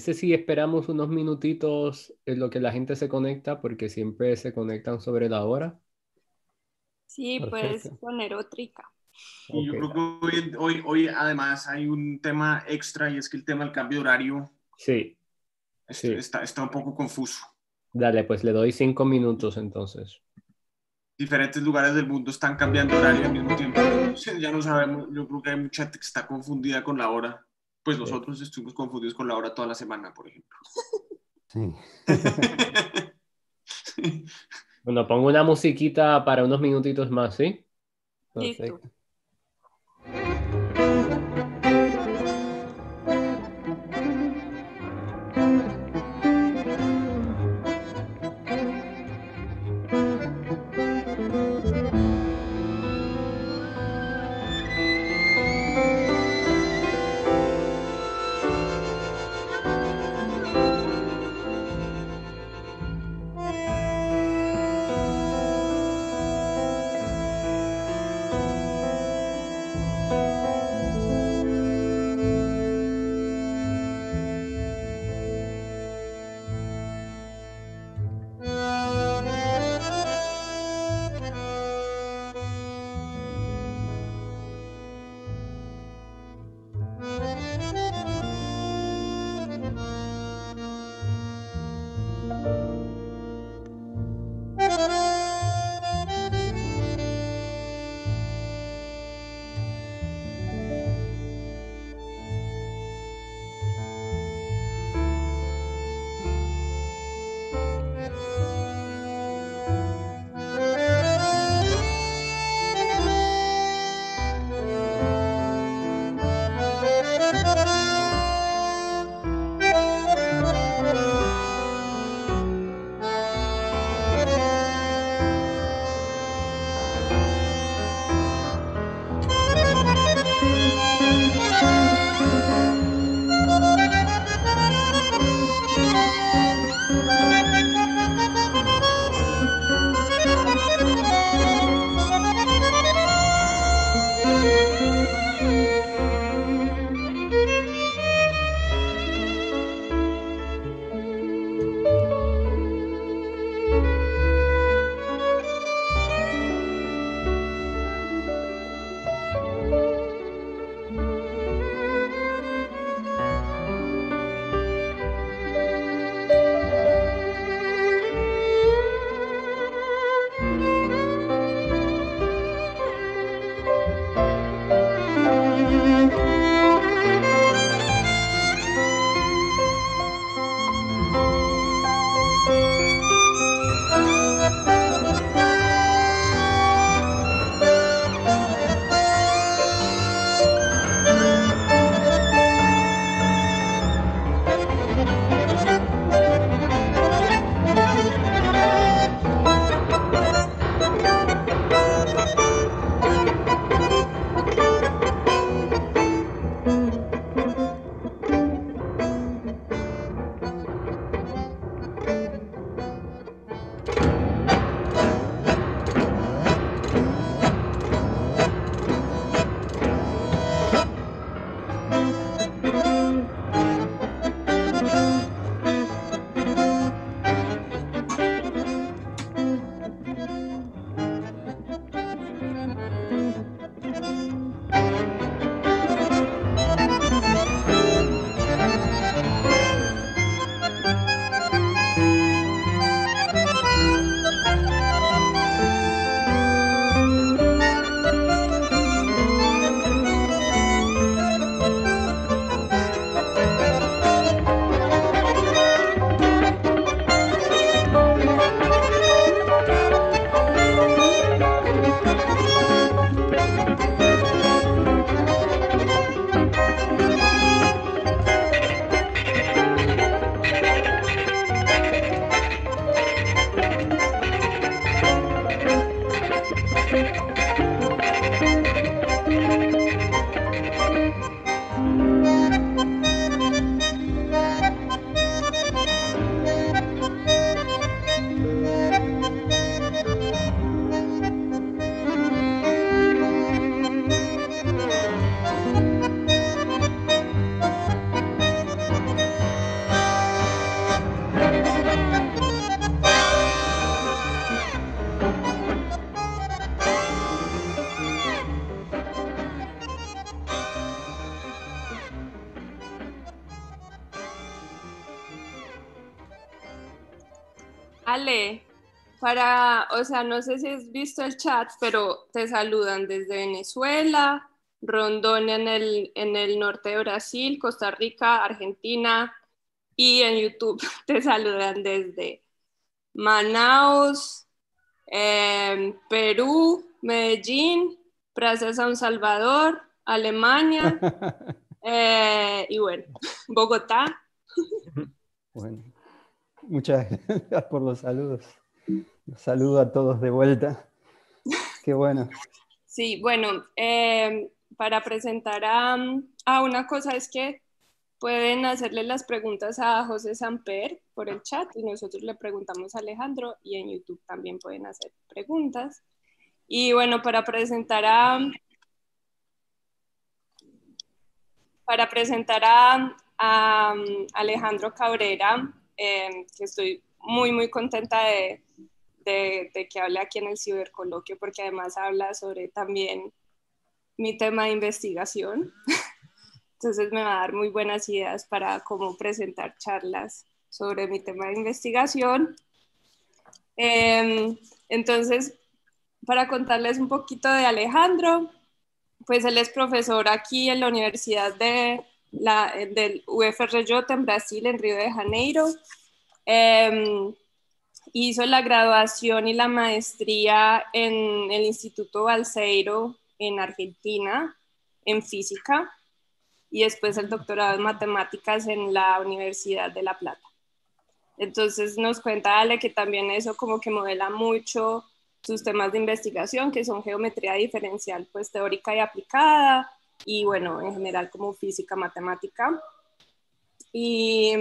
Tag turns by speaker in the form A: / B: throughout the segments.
A: ese sí esperamos unos minutitos en lo que la gente se conecta, porque siempre se conectan sobre la hora.
B: Sí, pues puedes poner otra.
A: Yo creo que hoy, hoy, además hay un tema extra y es que el tema del cambio de horario sí. Está, está un poco confuso. Dale, pues le doy cinco minutos entonces. Diferentes lugares del mundo están cambiando horario al mismo tiempo. Ya no sabemos, yo creo que hay mucha gente que está confundida con la hora pues nosotros estuvimos confundidos con la hora toda la semana, por ejemplo. Sí. bueno, pongo una musiquita para unos minutitos más, ¿sí? Perfecto.
B: o sea, no sé si has visto el chat, pero te saludan desde Venezuela, Rondón en el, en el norte de Brasil, Costa Rica, Argentina, y en YouTube te saludan desde Manaus, em, Perú, Medellín, Plaza San Salvador, Alemania, eh, y bueno, Bogotá.
A: Bueno,
C: muchas gracias por los saludos saludo a todos de vuelta. Qué bueno.
B: Sí, bueno, em, para presentar a, una cosa es que pueden hacerle las preguntas a José Samper por el chat y nosotros le preguntamos a Alejandro y en YouTube también pueden hacer preguntas. Y bueno, para presentar a... Para presentar a, um, Alejandro Cabrera, em, que estoy muy, muy contenta de, de, que hable aquí en el cibercoloquio, porque además habla sobre también mi tema de investigación. Entonces me va a dar muy buenas ideas para cómo presentar charlas sobre mi tema de investigación. Em, entonces, para contarles un poquito de Alejandro, pues él es profesor aquí en la Universidad de la, del UFRJ en Brasil, en Río de Janeiro. Em, hizo la graduación y la maestría en el Instituto Balseiro en Argentina, en física, y después el doctorado en matemáticas en la Universidad de La Plata. Entonces nos cuenta Ale que también eso como que modela mucho sus temas de investigación, que son geometría diferencial, pues teórica y aplicada, y bueno, en general como física, matemática. Y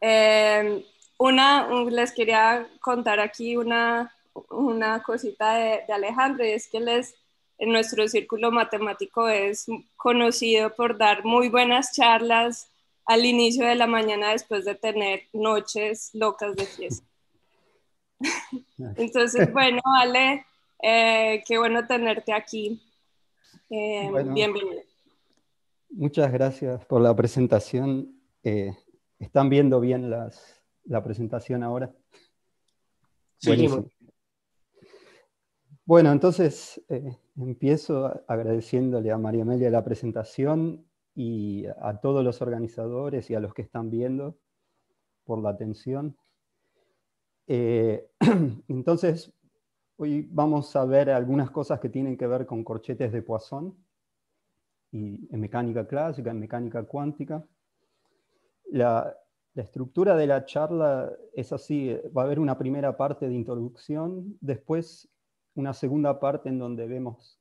B: em, una, les quería contar aquí una, una cosita de, Alejandro, y es que les, en nuestro círculo matemático es conocido por dar muy buenas charlas al inicio de la mañana después de tener noches locas de fiesta. Entonces, bueno, Ale, eh, qué bueno tenerte aquí. Eh, bienvenido.
C: Muchas gracias por la presentación. Eh, ¿Están viendo bien las, la presentación ahora. Bueno, entonces eh, empiezo agradeciéndole a María Amelia la presentación y a todos los organizadores y a los que están viendo por la atención. Eh, entonces, hoy vamos a ver algunas cosas que tienen que ver con corchetes de Poisson y en mecánica clásica, en mecánica cuántica. La, la estructura de la charla es así, va a haber una primera parte de introducción, después una segunda parte en donde vemos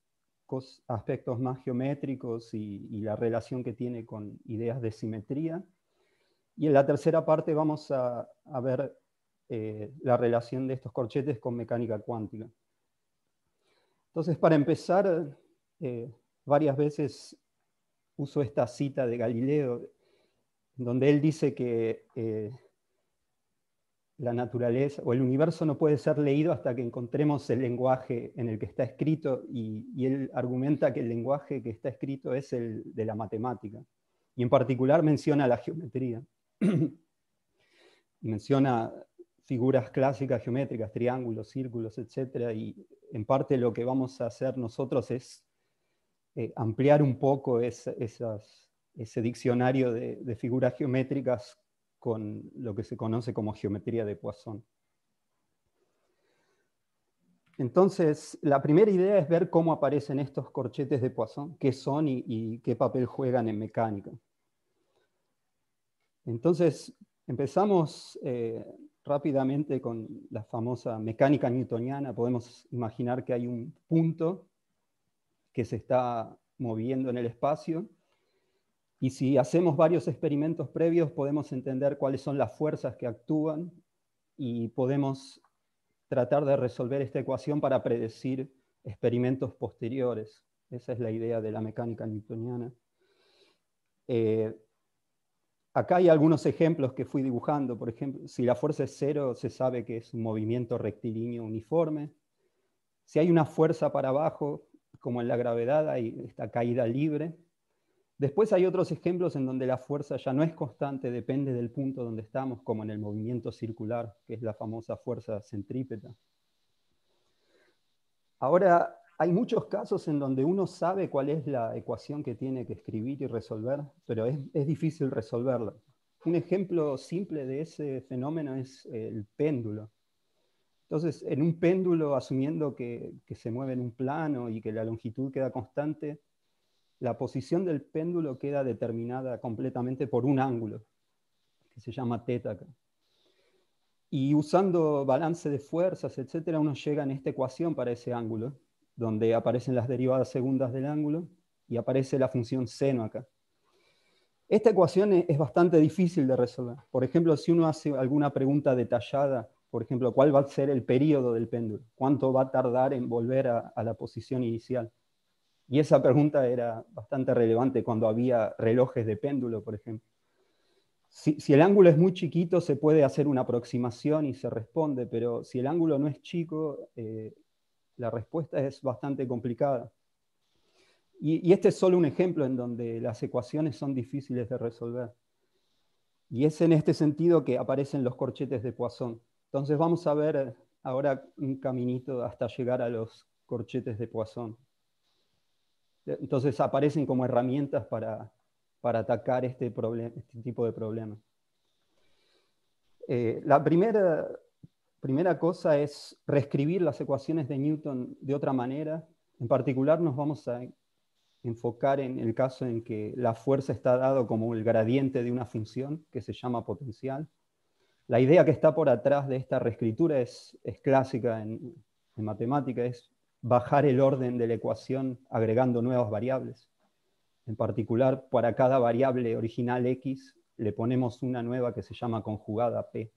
C: aspectos más geométricos y, la relación que tiene con ideas de simetría. Y en la tercera parte vamos a, ver eh, la relación de estos corchetes con mecánica cuántica. Entonces, para empezar, eh, varias veces uso esta cita de Galileo, donde él dice que eh, la naturaleza o el universo no puede ser leído hasta que encontremos el lenguaje en el que está escrito y, él argumenta que el lenguaje que está escrito es el de la matemática. Y en particular menciona la geometría. menciona figuras clásicas geométricas, triángulos, círculos, etc. Y en parte lo que vamos a hacer nosotros es eh, ampliar un poco esas, ese diccionario de, figuras geométricas con lo que se conoce como geometría de Poisson. Entonces, la primera idea es ver cómo aparecen estos corchetes de Poisson, qué son y, qué papel juegan en mecánica. Entonces, empezamos eh, rápidamente con la famosa mecánica newtoniana. Podemos imaginar que hay un punto que se está moviendo en el espacio y si hacemos varios experimentos previos, podemos entender cuáles son las fuerzas que actúan y podemos tratar de resolver esta ecuación para predecir experimentos posteriores. Esa es la idea de la mecánica newtoniana. Eh, acá hay algunos ejemplos que fui dibujando. Por ejemplo, si la fuerza es cero, se sabe que es un movimiento rectilíneo uniforme. Si hay una fuerza para abajo, como en la gravedad, hay esta caída libre Después hay otros ejemplos en donde la fuerza ya no es constante, depende del punto donde estamos, como en el movimiento circular, que es la famosa fuerza centrípeta. Ahora, hay muchos casos en donde uno sabe cuál es la ecuación que tiene que escribir y resolver, pero es, difícil resolverla. Un ejemplo simple de ese fenómeno es eh, el péndulo. Entonces, en un péndulo, asumiendo que, que se mueve en un plano y que la longitud queda constante, la posición del péndulo queda determinada completamente por un ángulo, que se llama teta. Y usando balance de fuerzas, etc., uno llega en esta ecuación para ese ángulo, donde aparecen las derivadas segundas del ángulo y aparece la función seno acá. Esta ecuación es bastante difícil de resolver. Por ejemplo, si uno hace alguna pregunta detallada, por ejemplo, ¿cuál va a ser el periodo del péndulo? ¿Cuánto va a tardar en volver a la posición inicial? Y esa pregunta era bastante relevante cuando había relojes de péndulo, por ejemplo. Si, el ángulo es muy chiquito, se puede hacer una aproximación y se responde, pero si el ángulo no es chico, eh, la respuesta es bastante complicada. Y, y, este es solo un ejemplo en donde las ecuaciones son difíciles de resolver. Y es en este sentido que aparecen los corchetes de Poisson. Entonces vamos a ver ahora un caminito hasta llegar a los corchetes de Poisson. Entonces aparecen como herramientas para, atacar este, este tipo de problemas. Eh, la primera, primera cosa es reescribir las ecuaciones de Newton de otra manera. En particular nos vamos a enfocar en el caso en que la fuerza está dado como el gradiente de una función que se llama potencial. La idea que está por atrás de esta reescritura es, clásica en, en matemática, es bajar el orden de la ecuación agregando nuevas variables. En particular, para cada variable original X le ponemos una nueva que se llama conjugada P.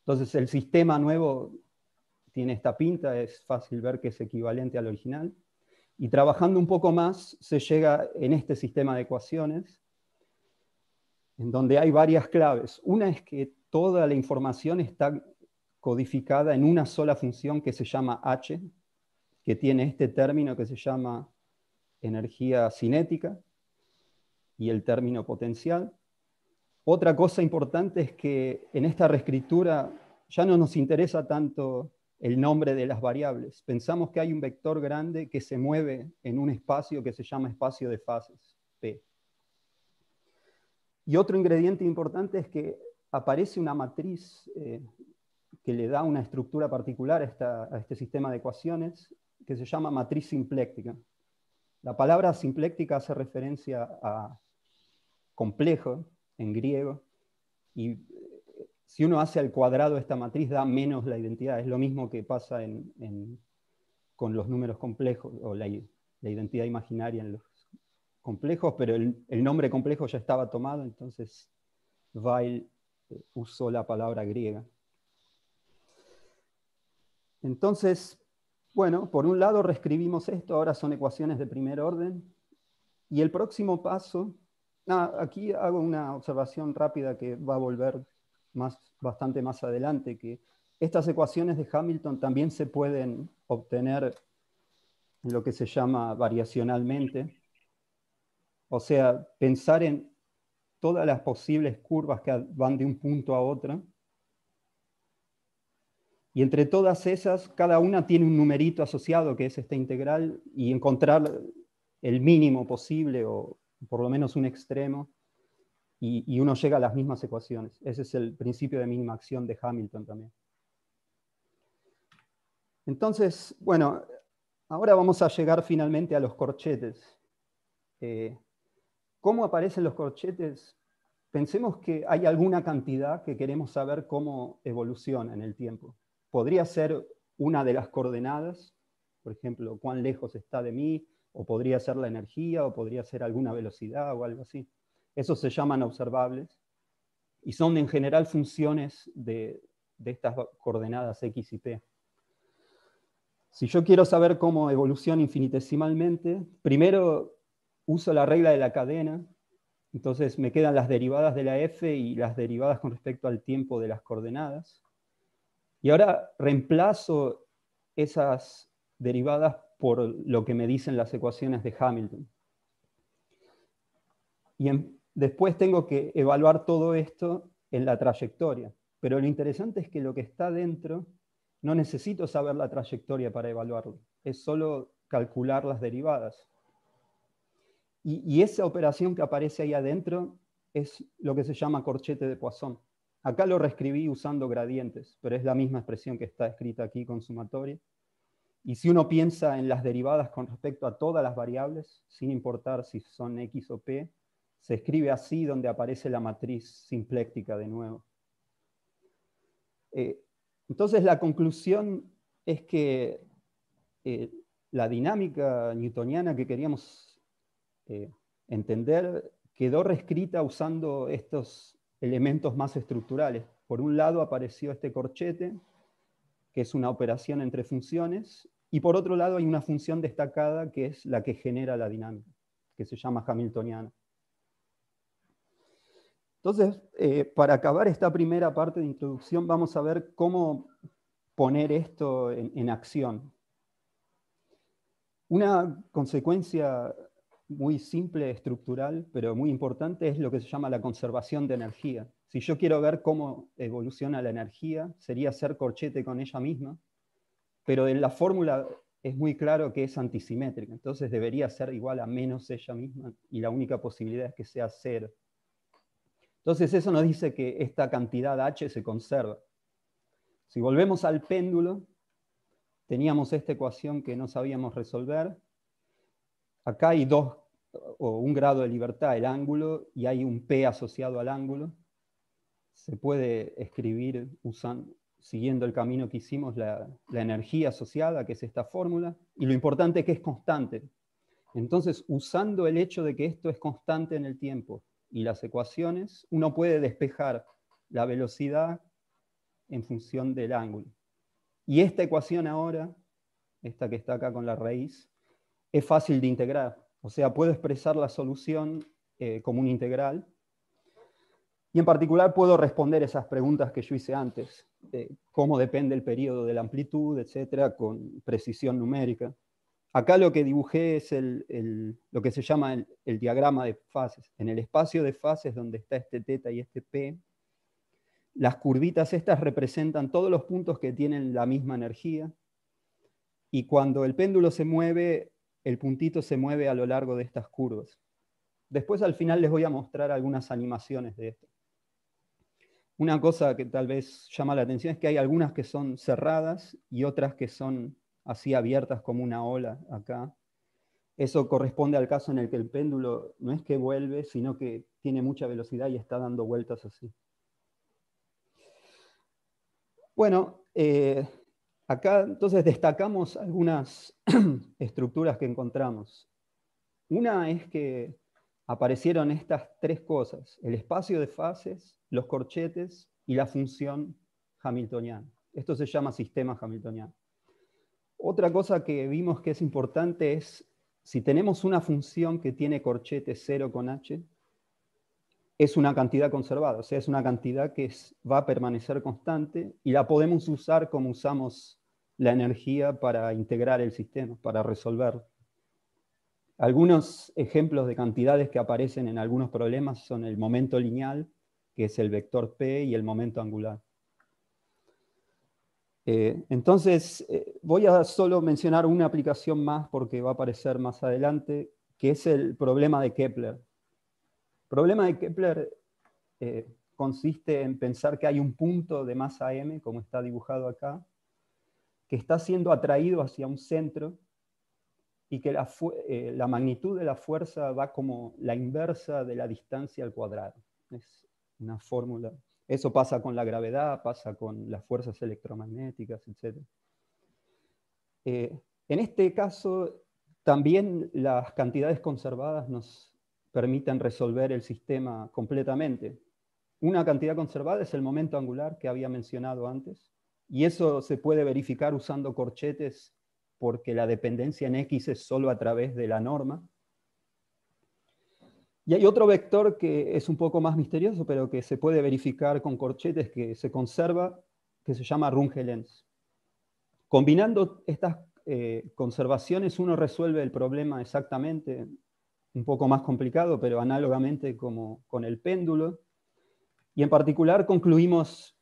C: Entonces el sistema nuevo tiene esta pinta, es fácil ver que es equivalente al original. Y trabajando un poco más, se llega en este sistema de ecuaciones, en donde hay varias claves. Una es que toda la información está codificada en una sola función que se llama H, que tiene este término que se llama energía cinética y el término potencial. Otra cosa importante es que en esta reescritura ya no nos interesa tanto el nombre de las variables. Pensamos que hay un vector grande que se mueve en un espacio que se llama espacio de fases, P. Y otro ingrediente importante es que aparece una matriz eh, que le da una estructura particular a, este sistema de ecuaciones que se llama matriz simpléctica. La palabra simpléctica hace referencia a complejo en griego y eh, si uno hace al cuadrado esta matriz da menos la identidad. Es lo mismo que pasa con los números complejos o la, identidad imaginaria en los complejos, pero el, el nombre complejo ya estaba tomado, entonces Weil eh, usó la palabra griega. Entonces, bueno, por un lado reescribimos esto, ahora son ecuaciones de primer orden, y el próximo paso, aquí hago una observación rápida que va a volver bastante más adelante, que estas ecuaciones de Hamilton también se pueden obtener lo que se llama variacionalmente. O sea, pensar en todas las posibles curvas que van de un punto a otro y entre todas esas, cada una tiene un numerito asociado que es esta integral y encontrar el mínimo posible o por lo menos un extremo y, uno llega a las mismas ecuaciones. Ese es el principio de mínima acción de Hamilton también. Entonces, bueno, ahora vamos a llegar finalmente a los corchetes. Eh, ¿Cómo aparecen los corchetes? Pensemos que hay alguna cantidad que queremos saber cómo evoluciona en el tiempo podría ser una de las coordenadas, por ejemplo, cuán lejos está de mí, o podría ser la energía, o podría ser alguna velocidad o algo así. Esos se llaman observables y son en general funciones de, de estas coordenadas x y p. Si yo quiero saber cómo evoluciona infinitesimalmente, primero uso la regla de la cadena, entonces me quedan las derivadas de la f y las derivadas con respecto al tiempo de las coordenadas. Y ahora reemplazo esas derivadas por lo que me dicen las ecuaciones de Hamilton. Y después tengo que evaluar todo esto en la trayectoria. Pero lo interesante es que lo que está dentro, no necesito saber la trayectoria para evaluarlo. Es solo calcular las derivadas. Y, y esa operación que aparece ahí adentro es lo que se llama corchete de Poisson. Acá lo reescribí usando gradientes, pero es la misma expresión que está escrita aquí con sumatoria. Y si uno piensa en las derivadas con respecto a todas las variables, sin importar si son x o p, se escribe así donde aparece la matriz simpléctica de nuevo. Eh, entonces la conclusión es que eh, la dinámica newtoniana que queríamos eh, entender quedó reescrita usando estos elementos más estructurales. Por un lado apareció este corchete, que es una operación entre funciones, y por otro lado hay una función destacada que es la que genera la dinámica, que se llama Hamiltoniana. Entonces, eh, para acabar esta primera parte de introducción, vamos a ver cómo poner esto en, en acción. Una consecuencia muy simple, estructural, pero muy importante, es lo que se llama la conservación de energía. Si yo quiero ver cómo evoluciona la energía, sería hacer corchete con ella misma, pero en la fórmula es muy claro que es antisimétrica, entonces debería ser igual a menos ella misma y la única posibilidad es que sea cero. Entonces eso nos dice que esta cantidad h se conserva. Si volvemos al péndulo, teníamos esta ecuación que no sabíamos resolver, Acá hay dos, o un grado de libertad, el ángulo, y hay un P asociado al ángulo. Se puede escribir siguiendo el camino que hicimos, la, la energía asociada, que es esta fórmula, y lo importante es que es constante. Entonces, usando el hecho de que esto es constante en el tiempo y las ecuaciones, uno puede despejar la velocidad en función del ángulo. Y esta ecuación ahora, esta que está acá con la raíz, es fácil de integrar. O sea, puedo expresar la solución eh, como un integral. Y en particular puedo responder esas preguntas que yo hice antes. cómo depende el periodo de la amplitud, etcétera, con precisión numérica. Acá lo que dibujé es lo que se llama el, diagrama de fases. En el espacio de fases donde está este teta y este p, las curvitas estas representan todos los puntos que tienen la misma energía. Y cuando el péndulo se mueve, el puntito se mueve a lo largo de estas curvas. Después al final les voy a mostrar algunas animaciones de esto. Una cosa que tal vez llama la atención es que hay algunas que son cerradas y otras que son así abiertas como una ola acá. Eso corresponde al caso en el que el péndulo no es que vuelve, sino que tiene mucha velocidad y está dando vueltas así. Bueno, eh, Acá entonces destacamos algunas estructuras que encontramos. Una es que aparecieron estas tres cosas, el espacio de fases, los corchetes y la función hamiltoniana. Esto se llama sistema hamiltoniano. Otra cosa que vimos que es importante es si tenemos una función que tiene corchete 0 con h, es una cantidad conservada, o sea, es una cantidad que va a permanecer constante y la podemos usar como usamos la energía para integrar el sistema, para resolver Algunos ejemplos de cantidades que aparecen en algunos problemas son el momento lineal, que es el vector P, y el momento angular. Eh, entonces, eh, voy a solo mencionar una aplicación más porque va a aparecer más adelante, que es el problema de Kepler. El problema de Kepler eh, consiste en pensar que hay un punto de masa m, como está dibujado acá, que está siendo atraído hacia un centro y que eh, la, magnitud de la fuerza va como la inversa de la distancia al cuadrado. Es una fórmula. Eso pasa con la gravedad, pasa con las fuerzas electromagnéticas, etc. Eh, en este caso, también las cantidades conservadas nos, permitan resolver el sistema completamente. Una cantidad conservada es el momento angular que había mencionado antes, y eso se puede verificar usando corchetes porque la dependencia en X es solo a través de la norma. Y hay otro vector que es un poco más misterioso, pero que se puede verificar con corchetes que se conserva, que se llama Runge-Lenz. Combinando estas eh, conservaciones, uno resuelve el problema exactamente un poco más complicado, pero análogamente como con el péndulo. Y en particular concluimos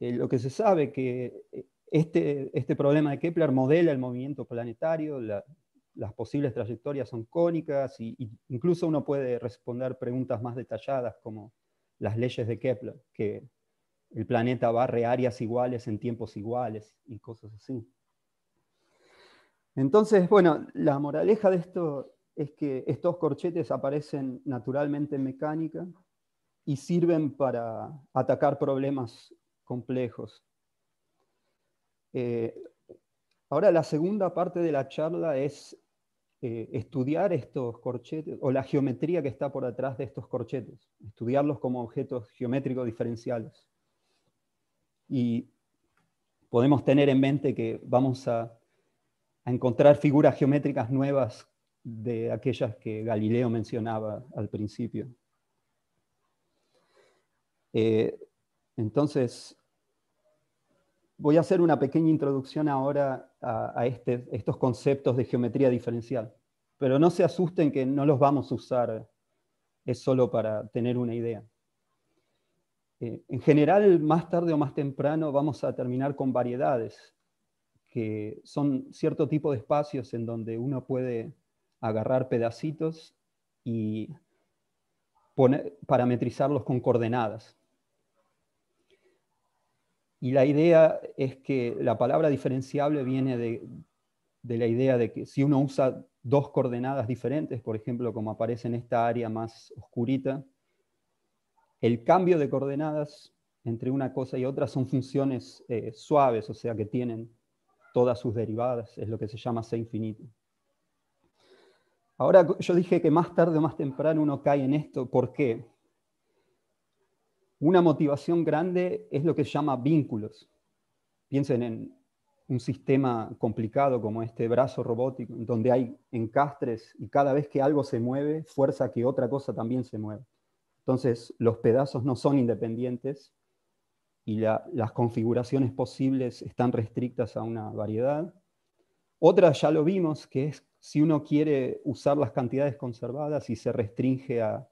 C: eh, lo que se sabe, que eh, este, este, problema de Kepler modela el movimiento planetario, las posibles trayectorias son cónicas, e incluso uno puede responder preguntas más detalladas como las leyes de Kepler, que el planeta barre áreas iguales en tiempos iguales y cosas así. Entonces, bueno, la moraleja de esto es que estos corchetes aparecen naturalmente en mecánica y sirven para atacar problemas complejos. Eh, ahora la segunda parte de la charla es eh, estudiar estos corchetes o la geometría que está por detrás de estos corchetes, estudiarlos como objetos geométricos diferenciales. Y podemos tener en mente que vamos a, a encontrar figuras geométricas nuevas de aquellas que Galileo mencionaba al principio. Eh, entonces, voy a hacer una pequeña introducción ahora a, este, estos conceptos de geometría diferencial, pero no se asusten que no los vamos a usar, es solo para tener una idea. Eh, en general, más tarde o más temprano vamos a terminar con variedades, que son cierto tipo de espacios en donde uno puede agarrar pedacitos y parametrizarlos con coordenadas. Y la idea es que la palabra diferenciable viene de, la idea de que si uno usa dos coordenadas diferentes, por ejemplo, como aparece en esta área más oscurita, el cambio de coordenadas entre una cosa y otra son funciones eh, suaves, o sea que tienen todas sus derivadas, es lo que se llama C infinito. Ahora yo dije que más tarde o más temprano uno cae en esto. ¿Por qué? Una motivación grande es lo que se llama vínculos. Piensen en un sistema complicado como este brazo robótico, donde hay encastres y cada vez que algo se mueve, fuerza que otra cosa también se mueva. Entonces, los pedazos no son independientes y las configuraciones posibles están restrictas a una variedad. Otra ya lo vimos, que es si uno quiere usar las cantidades conservadas y se restringe a,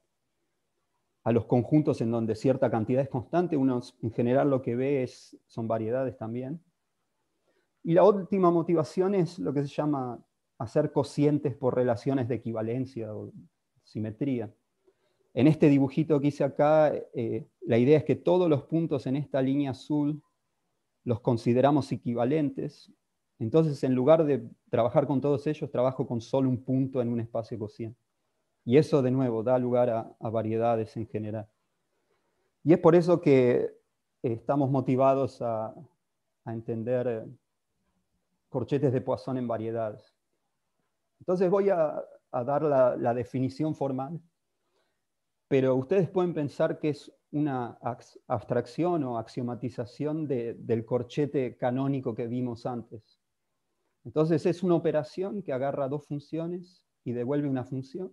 C: los conjuntos en donde cierta cantidad es constante, uno en general lo que ve es, son variedades también. Y la última motivación es lo que se llama hacer cocientes por relaciones de equivalencia o simetría. En este dibujito que hice acá, eh, la idea es que todos los puntos en esta línea azul los consideramos equivalentes entonces, en lugar de trabajar con todos ellos, trabajo con solo un punto en un espacio cociente. Y eso, de nuevo, da lugar a, variedades en general. Y es por eso que estamos motivados a, entender eh, corchetes de Poisson en variedades. Entonces voy a, dar la, definición formal, pero ustedes pueden pensar que es una abstracción o axiomatización del corchete canónico que vimos antes. Entonces es una operación que agarra dos funciones y devuelve una función.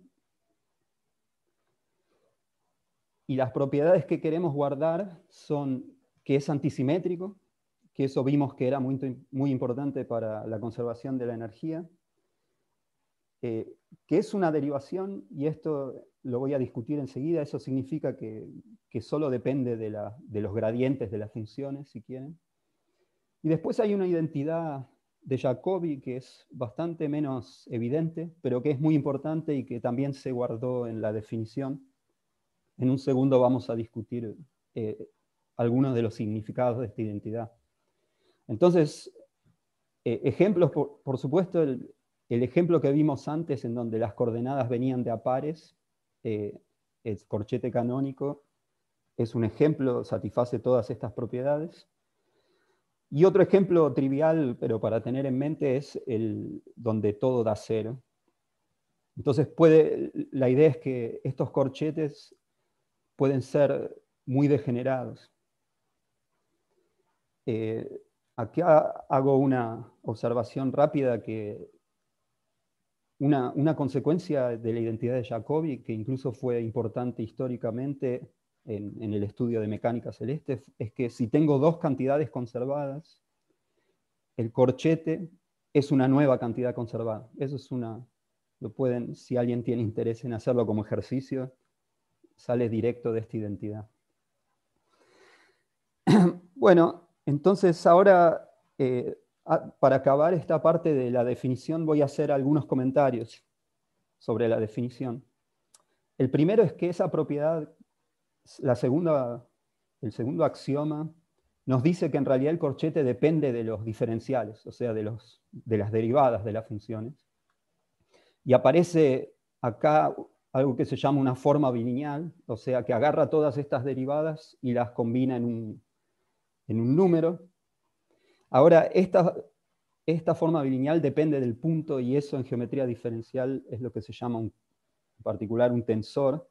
C: Y las propiedades que queremos guardar son que es antisimétrico, que eso vimos que era muy, muy importante para la conservación de la energía, eh, que es una derivación, y esto lo voy a discutir enseguida, eso significa que, solo depende de los gradientes de las funciones, si quieren. Y después hay una identidad de Jacobi, que es bastante menos evidente, pero que es muy importante y que también se guardó en la definición. En un segundo vamos a discutir eh, algunos de los significados de esta identidad. Entonces, eh, ejemplos, por, supuesto, el, ejemplo que vimos antes, en donde las coordenadas venían de a pares, el eh, corchete canónico es un ejemplo, satisface todas estas propiedades. Y otro ejemplo trivial, pero para tener en mente, es el donde todo da cero. Entonces, puede, la idea es que estos corchetes pueden ser muy degenerados. Eh, Aquí hago una observación rápida que una, consecuencia de la identidad de Jacobi, que incluso fue importante históricamente, en, el estudio de mecánica celeste, es que si tengo dos cantidades conservadas, el corchete es una nueva cantidad conservada. Eso es una, lo pueden, si alguien tiene interés en hacerlo como ejercicio, sale directo de esta identidad. Bueno, entonces ahora, eh, para acabar esta parte de la definición, voy a hacer algunos comentarios sobre la definición. El primero es que esa propiedad el segundo axioma nos dice que en realidad el corchete depende de los diferenciales, o sea, de, las derivadas de las funciones. Y aparece acá algo que se llama una forma bilineal, o sea, que agarra todas estas derivadas y las combina en un, número. Ahora, esta, forma bilineal depende del punto y eso en geometría diferencial es lo que se llama en particular un tensor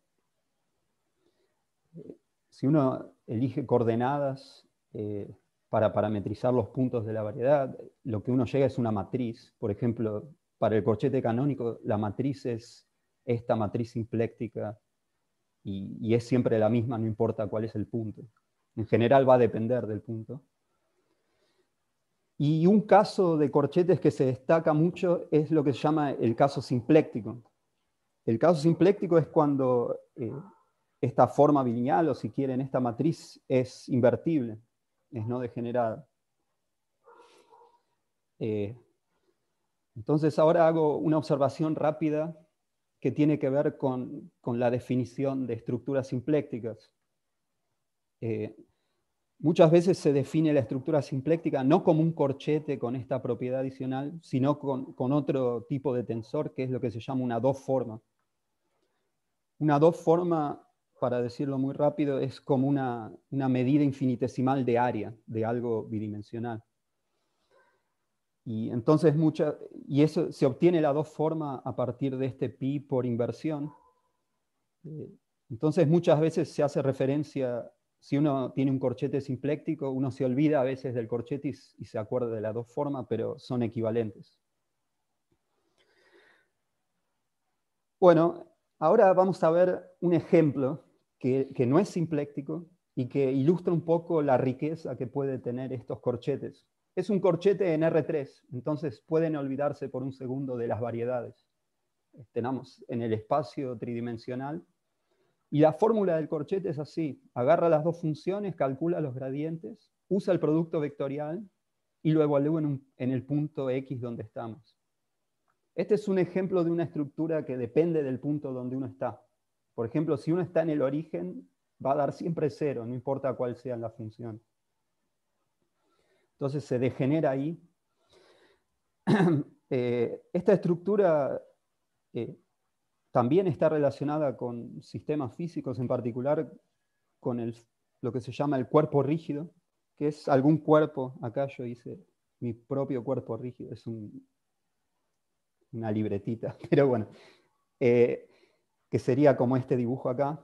C: si uno elige coordenadas eh, para parametrizar los puntos de la variedad, lo que uno llega es una matriz. Por ejemplo, para el corchete canónico, la matriz es esta matriz simpléctica y, es siempre la misma, no importa cuál es el punto. En general va a depender del punto. Y un caso de corchetes que se destaca mucho es lo que se llama el caso simpléctico. El caso simpléctico es cuando eh, esta forma bilineal, o si quieren, esta matriz es invertible, es no degenerada. Eh, entonces ahora hago una observación rápida que tiene que ver con, la definición de estructuras simplécticas. Eh, muchas veces se define la estructura simpléctica no como un corchete con esta propiedad adicional, sino con, con otro tipo de tensor, que es lo que se llama una dos forma. Una dos forma para decirlo muy rápido, es como una, medida infinitesimal de área, de algo bidimensional. Y entonces y eso se obtiene la dos forma a partir de este pi por inversión. Eh, entonces muchas veces se hace referencia, si uno tiene un corchete simpléctico, uno se olvida a veces del corchete y se acuerda de la dos forma, pero son equivalentes. Bueno, ahora vamos a ver un ejemplo que, no es simpléctico y que ilustra un poco la riqueza que puede tener estos corchetes. Es un corchete en R3, entonces pueden olvidarse por un segundo de las variedades. Tenemos en el espacio tridimensional. Y la fórmula del corchete es así, agarra las dos funciones, calcula los gradientes, usa el producto vectorial y lo evalúa en, en el punto X donde estamos. Este es un ejemplo de una estructura que depende del punto donde uno está. Por ejemplo, si uno está en el origen, va a dar siempre cero, no importa cuál sea la función. Entonces se degenera ahí. Eh, esta estructura eh, también está relacionada con sistemas físicos, en particular con lo que se llama el cuerpo rígido, que es algún cuerpo, acá yo hice mi propio cuerpo rígido, es una libretita, pero bueno, eh, que sería como este dibujo acá,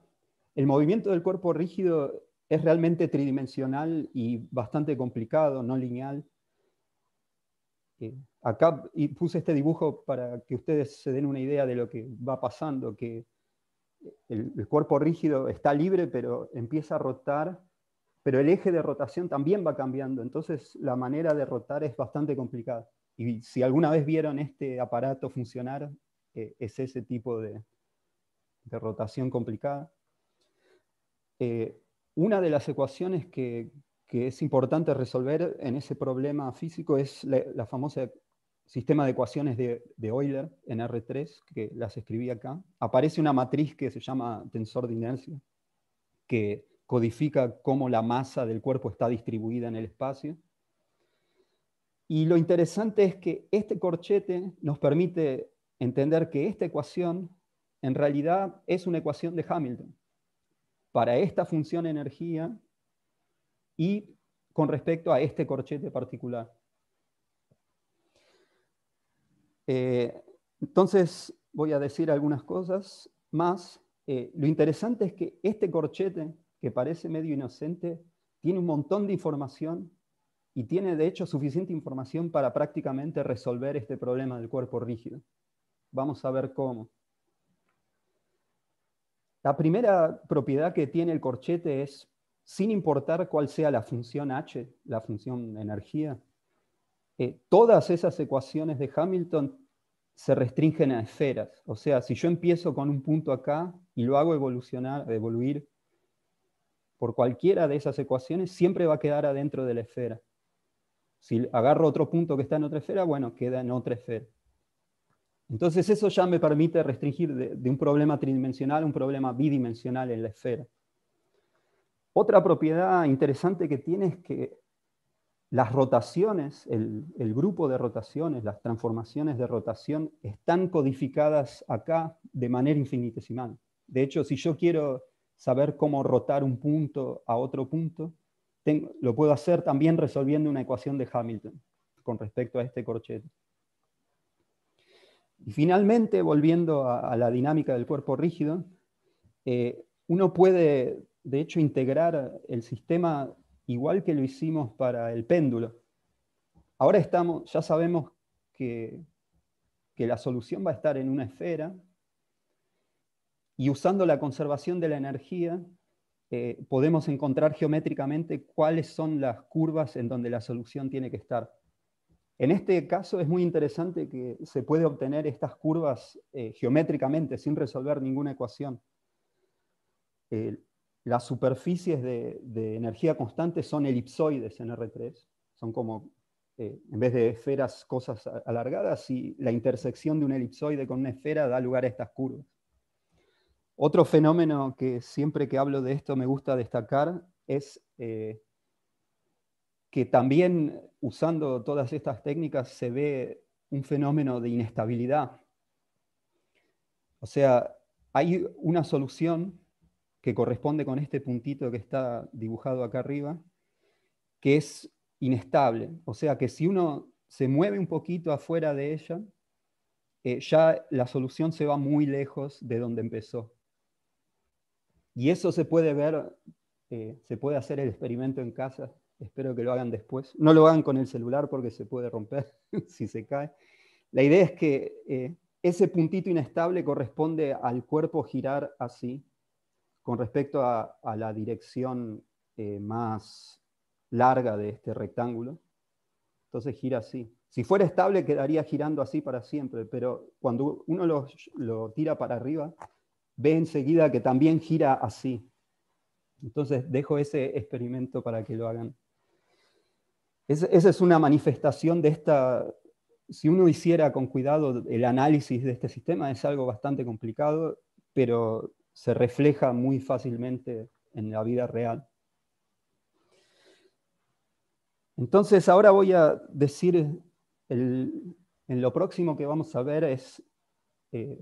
C: el movimiento del cuerpo rígido es realmente tridimensional y bastante complicado, no lineal. Eh, acá y puse este dibujo para que ustedes se den una idea de lo que va pasando, que el, cuerpo rígido está libre, pero empieza a rotar, pero el eje de rotación también va cambiando, entonces la manera de rotar es bastante complicada. Y si alguna vez vieron este aparato funcionar, eh, es ese tipo de, de rotación complicada. Eh, una de las ecuaciones que, es importante resolver en ese problema físico es la, famosa sistema de ecuaciones de, de, Euler en R3, que las escribí acá. Aparece una matriz que se llama tensor de inercia, que codifica cómo la masa del cuerpo está distribuida en el espacio. Y lo interesante es que este corchete nos permite entender que esta ecuación en realidad es una ecuación de Hamilton para esta función energía y con respecto a este corchete particular. Eh, entonces, voy a decir algunas cosas más. Eh, lo interesante es que este corchete, que parece medio inocente, tiene un montón de información y tiene de hecho suficiente información para prácticamente resolver este problema del cuerpo rígido. Vamos a ver cómo. La primera propiedad que tiene el corchete es, sin importar cuál sea la función h, la función energía, eh, todas esas ecuaciones de Hamilton se restringen a esferas. O sea, si yo empiezo con un punto acá y lo hago evolucionar, evoluir por cualquiera de esas ecuaciones, siempre va a quedar adentro de la esfera. Si agarro otro punto que está en otra esfera, bueno, queda en otra esfera. Entonces eso ya me permite restringir de, un problema tridimensional a un problema bidimensional en la esfera. Otra propiedad interesante que tiene es que las rotaciones, el, grupo de rotaciones, las transformaciones de rotación están codificadas acá de manera infinitesimal. De hecho, si yo quiero saber cómo rotar un punto a otro punto, lo puedo hacer también resolviendo una ecuación de Hamilton con respecto a este corchete. Y finalmente, volviendo a, la dinámica del cuerpo rígido, eh, uno puede, de hecho, integrar el sistema igual que lo hicimos para el péndulo. Ahora estamos, ya sabemos que, la solución va a estar en una esfera y usando la conservación de la energía eh, podemos encontrar geométricamente cuáles son las curvas en donde la solución tiene que estar. En este caso es muy interesante que se puede obtener estas curvas eh, geométricamente sin resolver ninguna ecuación. Eh, las superficies de, energía constante son elipsoides en R3, son como, eh, en vez de esferas, cosas alargadas, y la intersección de un elipsoide con una esfera da lugar a estas curvas. Otro fenómeno que siempre que hablo de esto me gusta destacar es que también usando todas estas técnicas se ve un fenómeno de inestabilidad. O sea, hay una solución que corresponde con este puntito que está dibujado acá arriba, que es inestable. O sea, que si uno se mueve un poquito afuera de ella, eh, ya la solución se va muy lejos de donde empezó. Y eso se puede ver, eh, se puede hacer el experimento en casa Espero que lo hagan después. No lo hagan con el celular porque se puede romper si se cae. La idea es que eh, ese puntito inestable corresponde al cuerpo girar así con respecto a, la dirección eh, más larga de este rectángulo. Entonces gira así. Si fuera estable quedaría girando así para siempre, pero cuando uno lo tira para arriba, ve enseguida que también gira así. Entonces dejo ese experimento para que lo hagan esa es una manifestación de esta, si uno hiciera con cuidado el análisis de este sistema, es algo bastante complicado, pero se refleja muy fácilmente en la vida real. Entonces, ahora voy a decir, en lo próximo que vamos a ver es eh,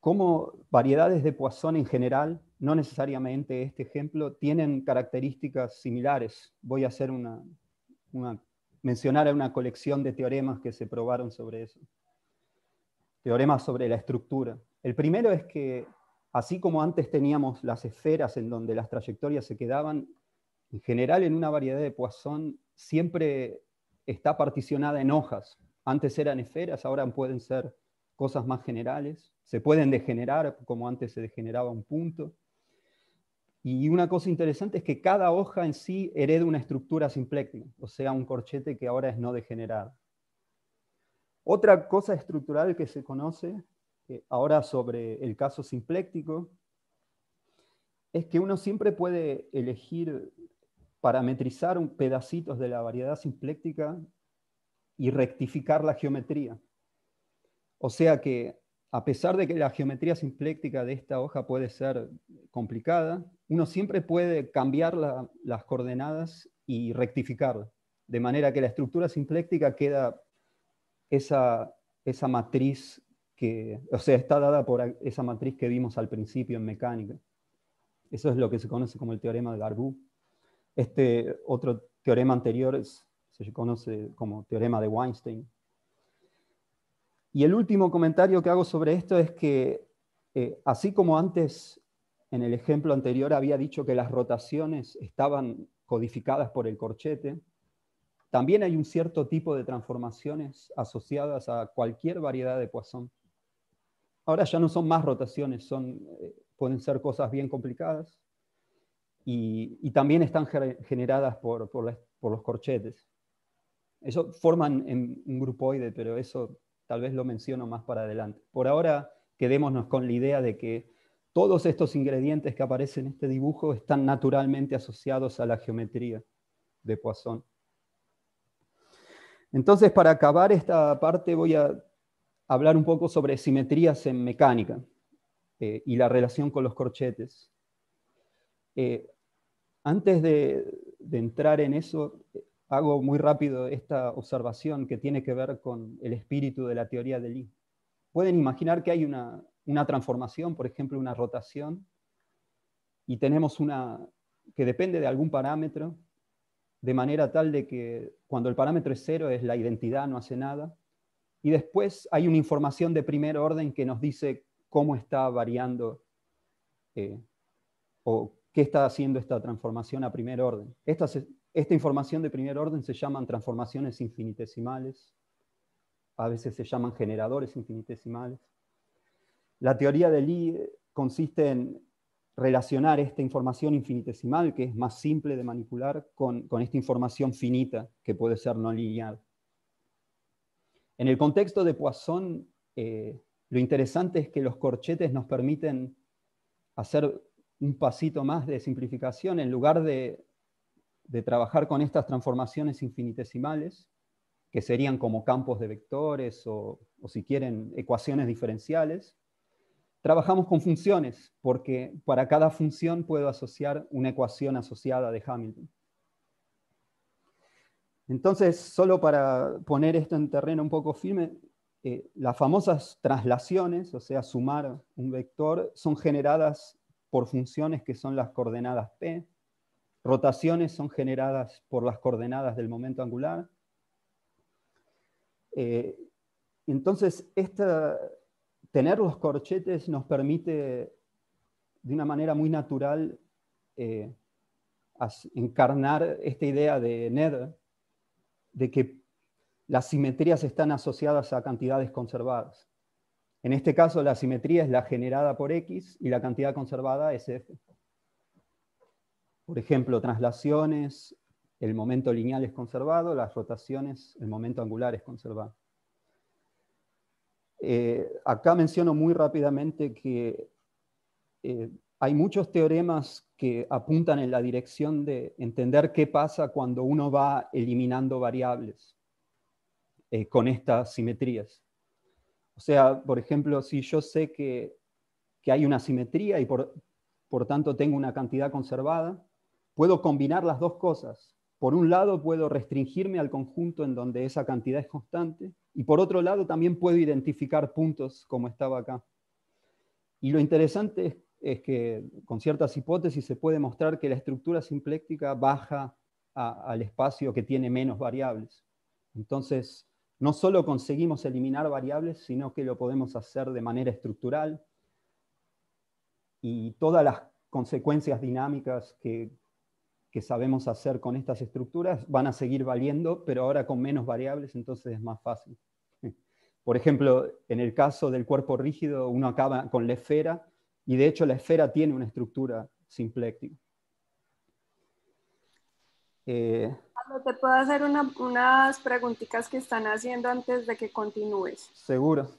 C: cómo variedades de Poisson en general, no necesariamente este ejemplo, tienen características similares. Voy a hacer una, mencionar a una colección de teoremas que se probaron sobre eso. Teoremas sobre la estructura. El primero es que, así como antes teníamos las esferas en donde las trayectorias se quedaban, en general en una variedad de Poisson siempre está particionada en hojas. Antes eran esferas, ahora pueden ser cosas más generales. Se pueden degenerar, como antes se degeneraba un punto. Y una cosa interesante es que cada hoja en sí hereda una estructura simpléctica, o sea, un corchete que ahora es no degenerado. Otra cosa estructural que se conoce eh, ahora sobre el caso simpléctico es que uno siempre puede elegir parametrizar un, pedacitos de la variedad simpléctica y rectificar la geometría. O sea que, a pesar de que la geometría simpléctica de esta hoja puede ser complicada, uno siempre puede cambiar las coordenadas y rectificar, de manera que la estructura simpléctica queda esa, esa matriz que, o sea, está dada por esa matriz que vimos al principio en mecánica. Eso es lo que se conoce como el teorema de Darboux Este otro teorema anterior se conoce como teorema de Weinstein. Y el último comentario que hago sobre esto es que, eh, así como antes en el ejemplo anterior había dicho que las rotaciones estaban codificadas por el corchete. También hay un cierto tipo de transformaciones asociadas a cualquier variedad de Poisson. Ahora ya no son más rotaciones, son, eh, pueden ser cosas bien complicadas y, también están generadas por, los corchetes. Eso forman en un grupoide, pero eso tal vez lo menciono más para adelante. Por ahora quedémonos con la idea de que todos estos ingredientes que aparecen en este dibujo están naturalmente asociados a la geometría de Poisson. Entonces, para acabar esta parte, voy a hablar un poco sobre simetrías en mecánica eh, y la relación con los corchetes. Eh, antes de, de entrar en eso, hago muy rápido esta observación que tiene que ver con el espíritu de la teoría de Lee. Pueden imaginar que hay una una transformación, por ejemplo, una rotación, y tenemos una que depende de algún parámetro, de manera tal de que cuando el parámetro es cero es la identidad, no hace nada, y después hay una información de primer orden que nos dice cómo está variando eh, o qué está haciendo esta transformación a primer orden. esta información de primer orden se llaman transformaciones infinitesimales, a veces se llaman generadores infinitesimales. La teoría de Lie consiste en relacionar esta información infinitesimal, que es más simple de manipular, con, esta información finita, que puede ser no lineal. En el contexto de Poisson, eh, lo interesante es que los corchetes nos permiten hacer un pasito más de simplificación en lugar de, trabajar con estas transformaciones infinitesimales, que serían como campos de vectores o si quieren, ecuaciones diferenciales. Trabajamos con funciones, porque para cada función puedo asociar una ecuación asociada de Hamilton. Entonces, solo para poner esto en terreno un poco firme, eh, las famosas traslaciones, o sea, sumar un vector, son generadas por funciones que son las coordenadas P, rotaciones son generadas por las coordenadas del momento angular. Eh, entonces, esta, tener los corchetes nos permite de una manera muy natural eh, encarnar esta idea de Ned de que las simetrías están asociadas a cantidades conservadas. En este caso, la simetría es la generada por X y la cantidad conservada es F. Por ejemplo, translaciones, el momento lineal es conservado, las rotaciones, el momento angular es conservado. Eh, acá menciono muy rápidamente que eh, hay muchos teoremas que apuntan en la dirección de entender qué pasa cuando uno va eliminando variables eh, con estas simetrías. O sea, por ejemplo, si yo sé que, hay una simetría y por tanto tengo una cantidad conservada, puedo combinar las dos cosas por un lado puedo restringirme al conjunto en donde esa cantidad es constante, y por otro lado también puedo identificar puntos como estaba acá. Y lo interesante es, que con ciertas hipótesis se puede mostrar que la estructura simpléctica baja al espacio que tiene menos variables. Entonces, no solo conseguimos eliminar variables, sino que lo podemos hacer de manera estructural, y todas las consecuencias dinámicas que, que sabemos hacer con estas estructuras van a seguir valiendo, pero ahora con menos variables, entonces es más fácil. Por ejemplo, en el caso del cuerpo rígido, uno acaba con la esfera, y de hecho la esfera tiene una estructura simpléctica. Eh,
B: te puedo hacer unas preguntitas que están haciendo antes de que continúes. Seguro.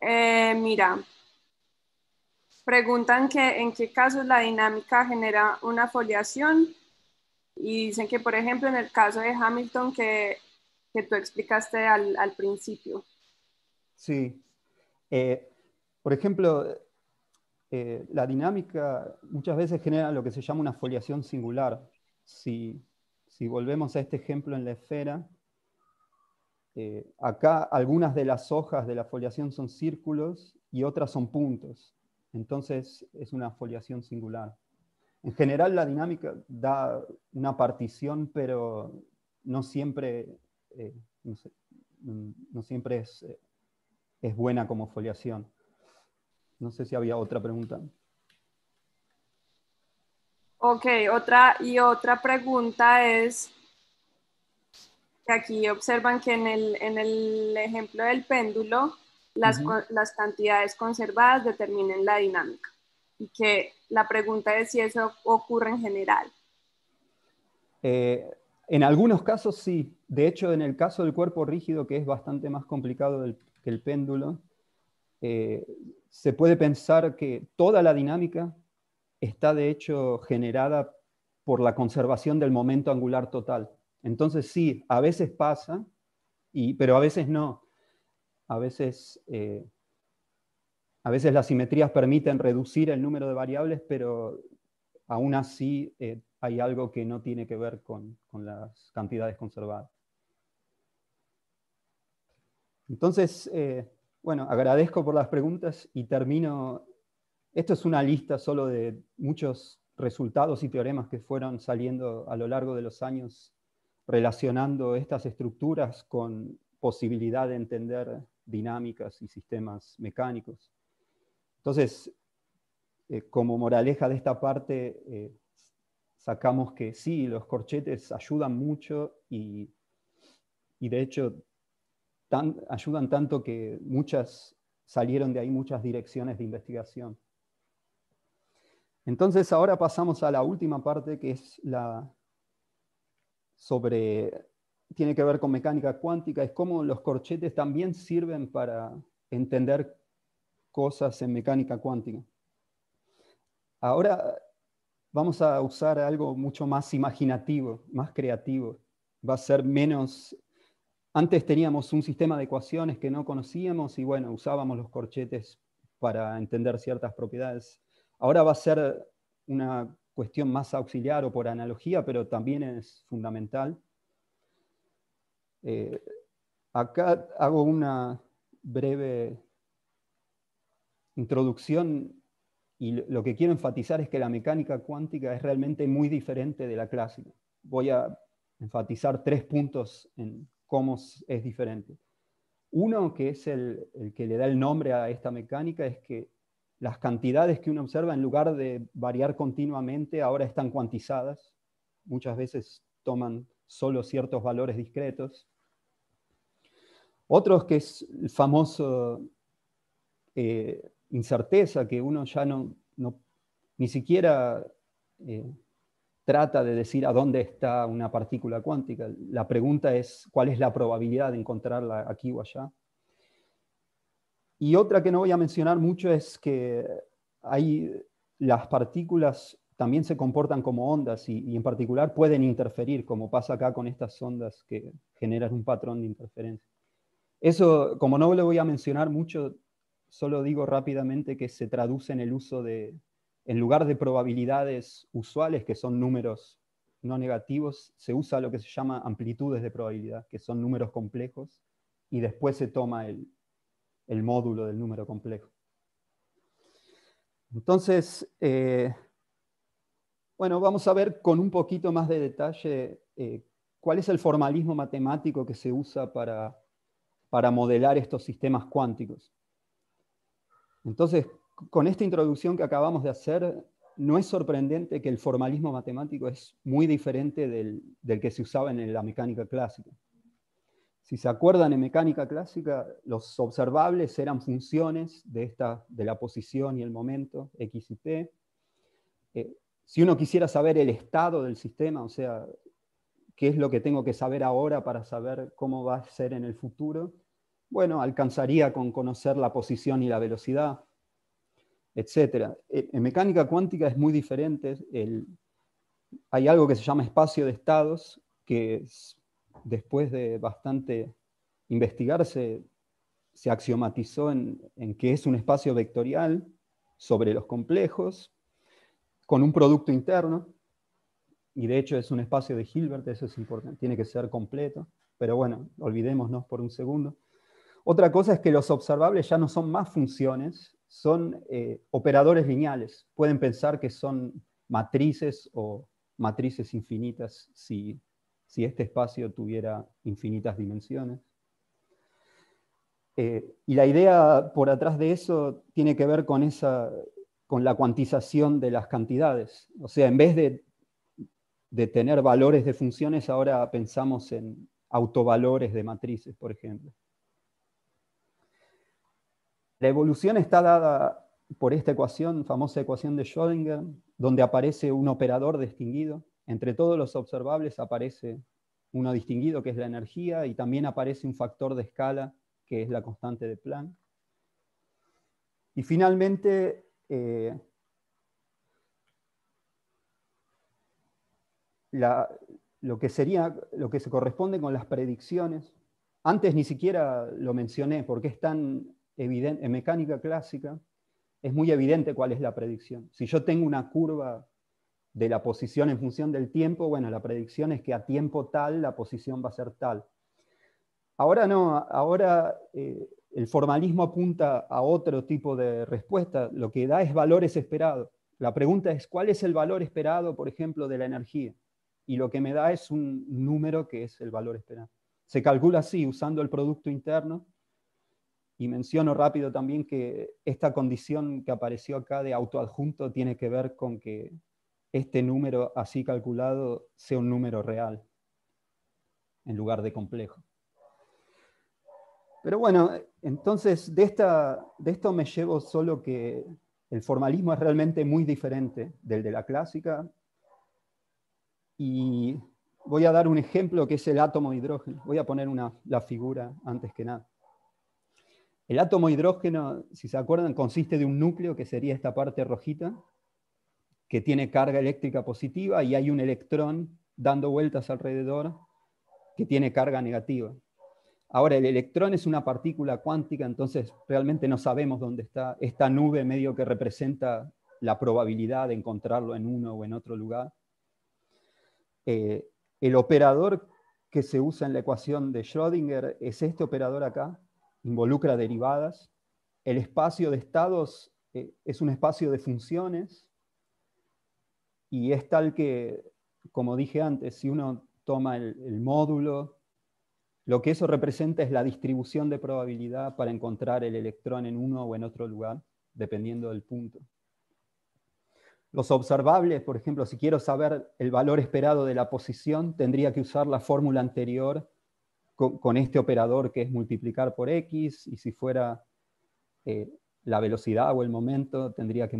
B: Eh, mira, preguntan que en qué casos la dinámica genera una foliación y dicen que, por ejemplo, en el caso de Hamilton que, que tú explicaste al, al principio.
C: Sí. Eh, por ejemplo, eh, la dinámica muchas veces genera lo que se llama una foliación singular. Si, si volvemos a este ejemplo en la esfera, eh, acá algunas de las hojas de la foliación son círculos y otras son puntos. Entonces es una foliación singular. En general la dinámica da una partición, pero no siempre, eh, no, siempre eh, es, buena como foliación. No sé si había otra pregunta.
B: Ok, otra y otra pregunta es que aquí observan que en el ejemplo del péndulo
A: las,
B: cantidades conservadas determinen la dinámica. Y que la pregunta es si eso ocurre en general.
C: Eh, en algunos casos sí. De hecho, en el caso del cuerpo rígido, que es bastante más complicado que el péndulo, eh, se puede pensar que toda la dinámica está de hecho generada por la conservación del momento angular total. Entonces sí, a veces pasa, y, pero a veces no a veces, eh, a veces las simetrías permiten reducir el número de variables, pero aún así eh, hay algo que no tiene que ver con, las cantidades conservadas. Entonces, eh, bueno, agradezco por las preguntas y termino. Esto es una lista solo de muchos resultados y teoremas que fueron saliendo a lo largo de los años relacionando estas estructuras con posibilidad de entender dinámicas y sistemas mecánicos. Entonces, eh, como moraleja de esta parte, eh, sacamos que sí, los corchetes ayudan mucho y, y de hecho tan, ayudan tanto que muchas salieron de ahí muchas direcciones de investigación. Entonces ahora pasamos a la última parte que es la sobre tiene que ver con mecánica cuántica, es como los corchetes también sirven para entender cosas en mecánica cuántica. Ahora vamos a usar algo mucho más imaginativo, más creativo. Va a ser menos... Antes teníamos un sistema de ecuaciones que no conocíamos y bueno, usábamos los corchetes para entender ciertas propiedades. Ahora va a ser una cuestión más auxiliar o por analogía, pero también es fundamental. Eh, acá hago una breve introducción y lo que quiero enfatizar es que la mecánica cuántica es realmente muy diferente de la clásica. Voy a enfatizar tres puntos en cómo es diferente. Uno, que es el que le da el nombre a esta mecánica, es que las cantidades que uno observa, en lugar de variar continuamente, ahora están cuantizadas. Muchas veces toman solo ciertos valores discretos. Otros que es el famoso eh, incerteza, que uno ya no, ni siquiera eh, trata de decir a dónde está una partícula cuántica. La pregunta es cuál es la probabilidad de encontrarla aquí o allá. Y otra que no voy a mencionar mucho es que hay, las partículas también se comportan como ondas y en particular pueden interferir, como pasa acá con estas ondas que generan un patrón de interferencia. Eso, como no lo voy a mencionar mucho, solo digo rápidamente que se traduce en el uso de, en lugar de probabilidades usuales, que son números no negativos, se usa lo que se llama amplitudes de probabilidad, que son números complejos, y después se toma el, módulo del número complejo. Entonces, eh, bueno, vamos a ver con un poquito más de detalle eh, cuál es el formalismo matemático que se usa para para modelar estos sistemas cuánticos. Entonces, con esta introducción que acabamos de hacer, no es sorprendente que el formalismo matemático es muy diferente del, que se usaba en la mecánica clásica. Si se acuerdan, en mecánica clásica, los observables eran funciones de, la posición y el momento, x y t. Eh, si uno quisiera saber el estado del sistema, o sea, qué es lo que tengo que saber ahora para saber cómo va a ser en el futuro, bueno, alcanzaría con conocer la posición y la velocidad, etc. Eh, en mecánica cuántica es muy diferente. hay algo que se llama espacio de estados, que después de bastante investigarse se axiomatizó en, en, que es un espacio vectorial sobre los complejos, con un producto interno, y de hecho es un espacio de Hilbert, eso es importante, tiene que ser completo, pero bueno, olvidémonos por un segundo. Otra cosa es que los observables ya no son más funciones, son eh, operadores lineales. Pueden pensar que son matrices o matrices infinitas si, este espacio tuviera infinitas dimensiones. Eh, y la idea por atrás de eso tiene que ver con, la cuantización de las cantidades. O sea, en vez de tener valores de funciones, ahora pensamos en autovalores de matrices, por ejemplo. La evolución está dada por esta ecuación, famosa ecuación de Schrödinger, donde aparece un operador distinguido. Entre todos los observables aparece uno distinguido, que es la energía, y también aparece un factor de escala, que es la constante de Planck. Y finalmente, eh, lo que sería lo que se corresponde con las predicciones. Antes ni siquiera lo mencioné porque es tan en mecánica clásica es muy evidente cuál es la predicción. Si yo tengo una curva de la posición en función del tiempo, bueno, la predicción es que a tiempo tal la posición va a ser tal. Ahora no, ahora eh, el formalismo apunta a otro tipo de respuesta, lo que da es valores esperados. La pregunta es, ¿cuál es el valor esperado, por ejemplo, de la energía? Y lo que me da es un número que es el valor esperado. Se calcula así, usando el Producto Interno, y menciono rápido también que esta condición que apareció acá de autoadjunto tiene que ver con que este número así calculado sea un número real en lugar de complejo. Pero bueno, entonces de, esta, de esto me llevo solo que el formalismo es realmente muy diferente del de la clásica. Y voy a dar un ejemplo que es el átomo de hidrógeno. Voy a poner la figura antes que nada. El átomo hidrógeno, si se acuerdan, consiste de un núcleo que sería esta parte rojita, que tiene carga eléctrica positiva y hay un electrón dando vueltas alrededor que tiene carga negativa. Ahora, el electrón es una partícula cuántica, entonces realmente no sabemos dónde está esta nube medio que representa la probabilidad de encontrarlo en uno o en otro lugar. Eh, el operador que se usa en la ecuación de Schrödinger es este operador acá, involucra derivadas. El espacio de estados eh, es un espacio de funciones y es tal que, como dije antes, si uno toma el módulo, lo que eso representa es la distribución de probabilidad para encontrar el electrón en uno o en otro lugar, dependiendo del punto. Los observables, por ejemplo, si quiero saber el valor esperado de la posición, tendría que usar la fórmula anterior con, este operador que es multiplicar por x, y si fuera eh, la velocidad o el momento, tendría que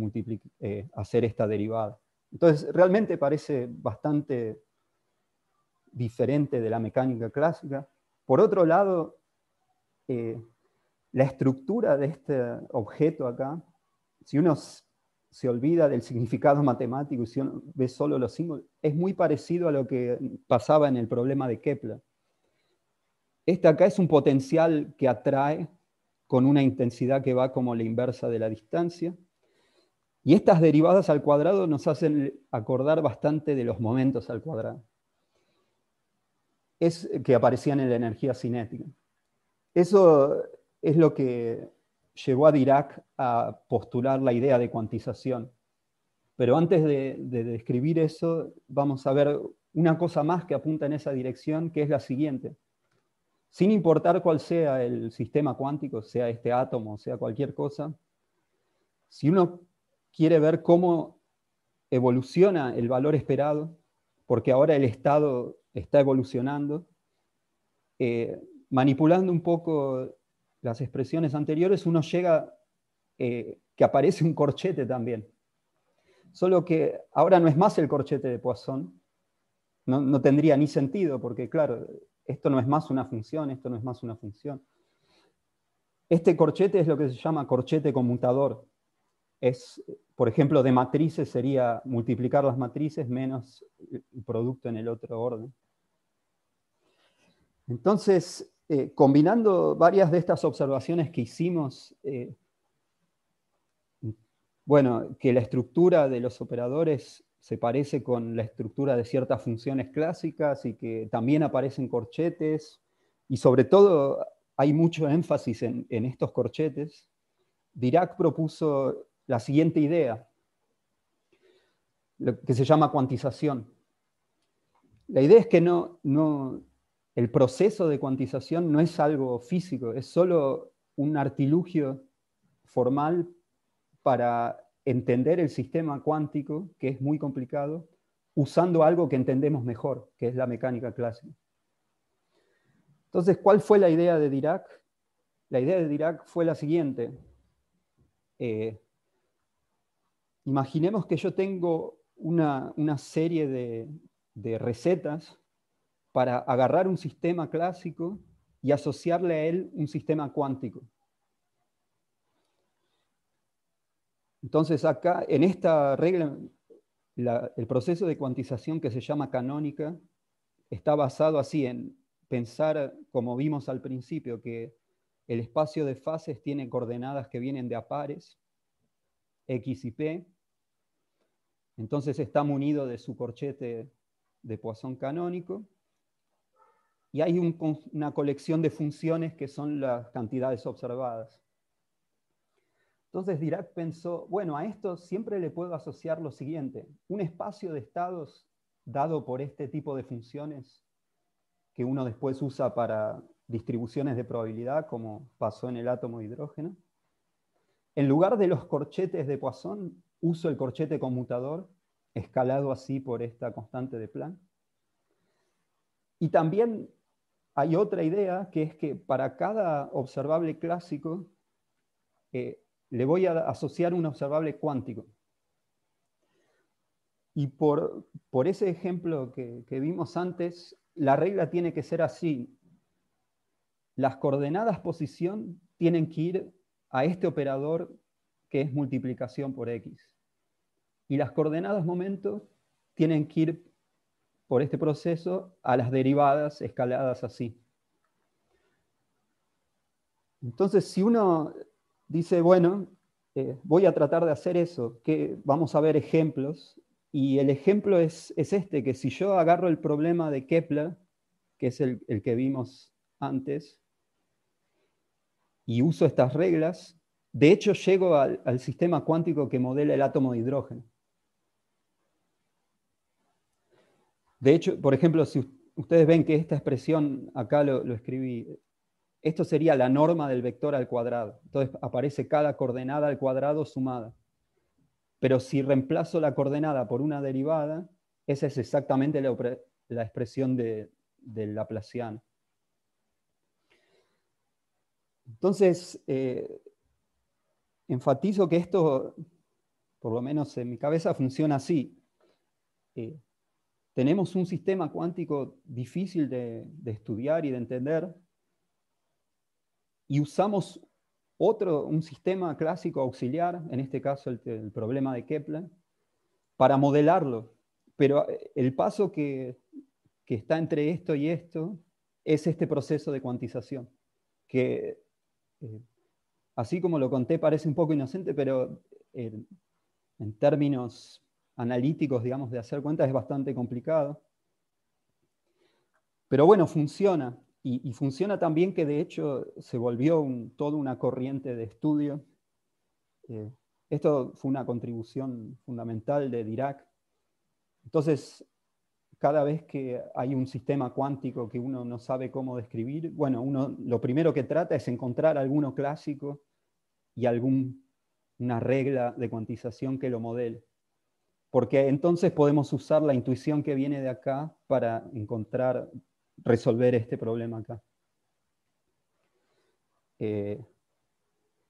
C: eh, hacer esta derivada. Entonces, realmente parece bastante diferente de la mecánica clásica. Por otro lado, eh, la estructura de este objeto acá, si uno se olvida del significado matemático y si uno ve solo los símbolos, es muy parecido a lo que pasaba en el problema de Kepler. Este acá es un potencial que atrae con una intensidad que va como la inversa de la distancia. Y estas derivadas al cuadrado nos hacen acordar bastante de los momentos al cuadrado. Es que aparecían en la energía cinética. Eso es lo que llevó a Dirac a postular la idea de cuantización. Pero antes de, de describir eso, vamos a ver una cosa más que apunta en esa dirección, que es la siguiente sin importar cuál sea el sistema cuántico, sea este átomo, sea cualquier cosa, si uno quiere ver cómo evoluciona el valor esperado, porque ahora el estado está evolucionando, eh, manipulando un poco las expresiones anteriores, uno llega eh, que aparece un corchete también. Solo que ahora no es más el corchete de Poisson, no tendría ni sentido, porque claro, esto no es más una función, esto no es más una función. Este corchete es lo que se llama corchete conmutador. Es, por ejemplo, de matrices sería multiplicar las matrices menos el producto en el otro orden. Entonces, eh, combinando varias de estas observaciones que hicimos, eh, bueno, que la estructura de los operadores se parece con la estructura de ciertas funciones clásicas y que también aparecen corchetes. Y sobre todo hay mucho énfasis en, estos corchetes. Dirac propuso la siguiente idea, que se llama cuantización. La idea es que no, no, el proceso de cuantización no es algo físico, es solo un artilugio formal para entender el sistema cuántico, que es muy complicado, usando algo que entendemos mejor, que es la mecánica clásica. Entonces, ¿cuál fue la idea de Dirac? La idea de Dirac fue la siguiente. Eh, imaginemos que yo tengo una, serie de recetas para agarrar un sistema clásico y asociarle a él un sistema cuántico. Entonces acá, en esta regla, el proceso de cuantización que se llama canónica está basado así en pensar, como vimos al principio, que el espacio de fases tiene coordenadas que vienen de a pares, x y p, entonces está munido de su corchete de Poisson canónico, y hay una colección de funciones que son las cantidades observadas. Entonces Dirac pensó, bueno, a esto siempre le puedo asociar lo siguiente, un espacio de estados dado por este tipo de funciones que uno después usa para distribuciones de probabilidad, como pasó en el átomo de hidrógeno. En lugar de los corchetes de Poisson, uso el corchete conmutador, escalado así por esta constante de Planck. Y también hay otra idea, que es que para cada observable clásico, eh, le voy a asociar un observable cuántico. Y por, ese ejemplo que, que vimos antes, la regla tiene que ser así. Las coordenadas posición tienen que ir a este operador que es multiplicación por x. Y las coordenadas momento tienen que ir por este proceso a las derivadas escaladas así. Entonces, si uno dice, bueno, eh, voy a tratar de hacer eso, que vamos a ver ejemplos, y el ejemplo es, este, que si yo agarro el problema de Kepler, que es el, que vimos antes, y uso estas reglas, de hecho llego al, sistema cuántico que modela el átomo de hidrógeno. De hecho, por ejemplo, si ustedes ven que esta expresión, acá lo escribí, esto sería la norma del vector al cuadrado. Entonces aparece cada coordenada al cuadrado sumada. Pero si reemplazo la coordenada por una derivada, esa es exactamente la, expresión de, del Laplaciano. Entonces, eh, enfatizo que esto, por lo menos en mi cabeza, funciona así. Eh, tenemos un sistema cuántico difícil de estudiar y de entender, y usamos otro, un sistema clásico auxiliar, en este caso el, problema de Kepler, para modelarlo. Pero eh, el paso que, está entre esto y esto es este proceso de cuantización, que eh, así como lo conté parece un poco inocente, pero eh, en términos analíticos, digamos, de hacer cuentas es bastante complicado. Pero bueno, funciona. Y, funciona también que de hecho se volvió toda una corriente de estudio. Eh, esto fue una contribución fundamental de Dirac. Entonces, cada vez que hay un sistema cuántico que uno no sabe cómo describir, bueno, uno lo primero que trata es encontrar alguno clásico y alguna regla de cuantización que lo modele. Porque entonces podemos usar la intuición que viene de acá para encontrar resolver este problema acá. Eh,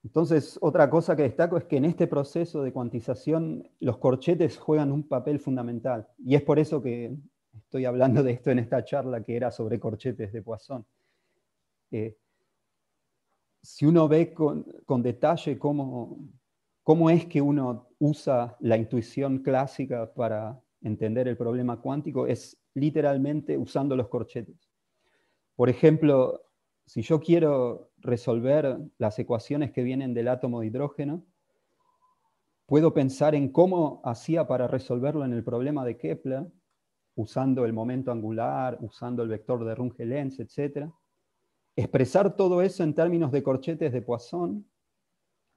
C: entonces, otra cosa que destaco es que en este proceso de cuantización los corchetes juegan un papel fundamental. Y es por eso que estoy hablando de esto en esta charla que era sobre corchetes de Poisson. Eh, si uno ve con, detalle cómo, cómo es que uno usa la intuición clásica para entender el problema cuántico, es literalmente usando los corchetes. Por ejemplo, si yo quiero resolver las ecuaciones que vienen del átomo de hidrógeno, puedo pensar en cómo hacía para resolverlo en el problema de Kepler, usando el momento angular, usando el vector de Runge-Lenz, etc. Expresar todo eso en términos de corchetes de Poisson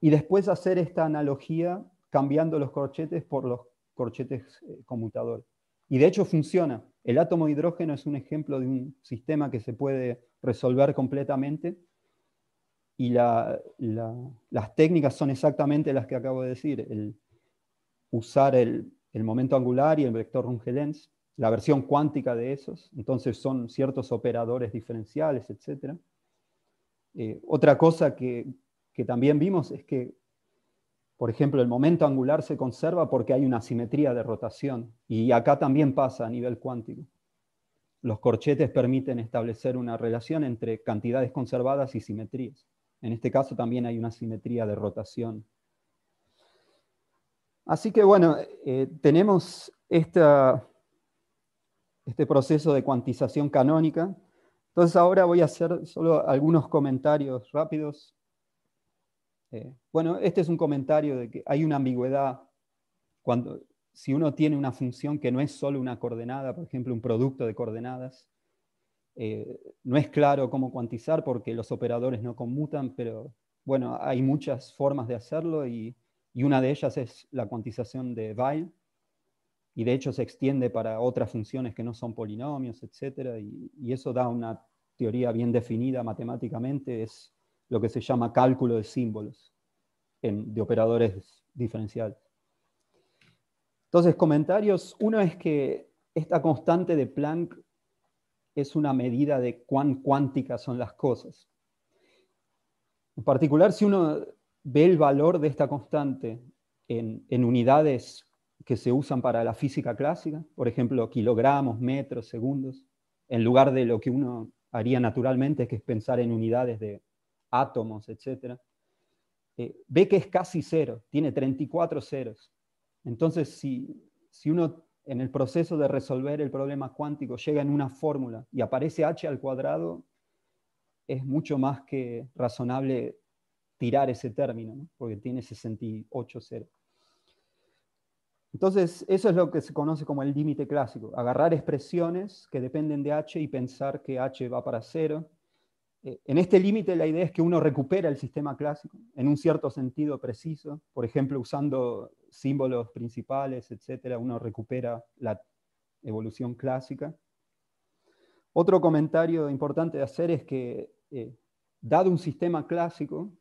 C: y después hacer esta analogía cambiando los corchetes por los corchetes eh, conmutadores. Y de hecho funciona. El átomo de hidrógeno es un ejemplo de un sistema que se puede resolver completamente y las técnicas son exactamente las que acabo de decir. usar el, momento angular y el vector Runge-Lenz, la versión cuántica de esos, entonces son ciertos operadores diferenciales, etc. Eh, otra cosa que también vimos es que por ejemplo, el momento angular se conserva porque hay una simetría de rotación, y acá también pasa a nivel cuántico. Los corchetes permiten establecer una relación entre cantidades conservadas y simetrías. En este caso también hay una simetría de rotación. Así que bueno, eh, tenemos este proceso de cuantización canónica. Entonces ahora voy a hacer solo algunos comentarios rápidos eh, bueno, este es un comentario de que hay una ambigüedad cuando si uno tiene una función que no es solo una coordenada, por ejemplo, un producto de coordenadas, eh, no es claro cómo cuantizar porque los operadores no conmutan, pero bueno, hay muchas formas de hacerlo y, una de ellas es la cuantización de Weil, y de hecho se extiende para otras funciones que no son polinomios, etc. Y, y eso da una teoría bien definida matemáticamente, es lo que se llama cálculo de símbolos de operadores diferenciales. Entonces, comentarios. Uno es que esta constante de Planck es una medida de cuán cuánticas son las cosas. En particular, si uno ve el valor de esta constante en, en unidades que se usan para la física clásica, por ejemplo, kilogramos, metros, segundos, en lugar de lo que uno haría naturalmente, que es pensar en unidades de átomos, etcétera, eh, ve que es casi cero, tiene 34 ceros. Entonces, si, uno en el proceso de resolver el problema cuántico llega en una fórmula y aparece h al cuadrado, es mucho más que razonable tirar ese término, porque tiene 68 ceros. Entonces, eso es lo que se conoce como el límite clásico, agarrar expresiones que dependen de h y pensar que h va para cero eh, en este límite la idea es que uno recupera el sistema clásico en un cierto sentido preciso, por ejemplo, usando símbolos principales, etcétera, uno recupera la evolución clásica. Otro comentario importante de hacer es que, eh, dado un sistema clásico,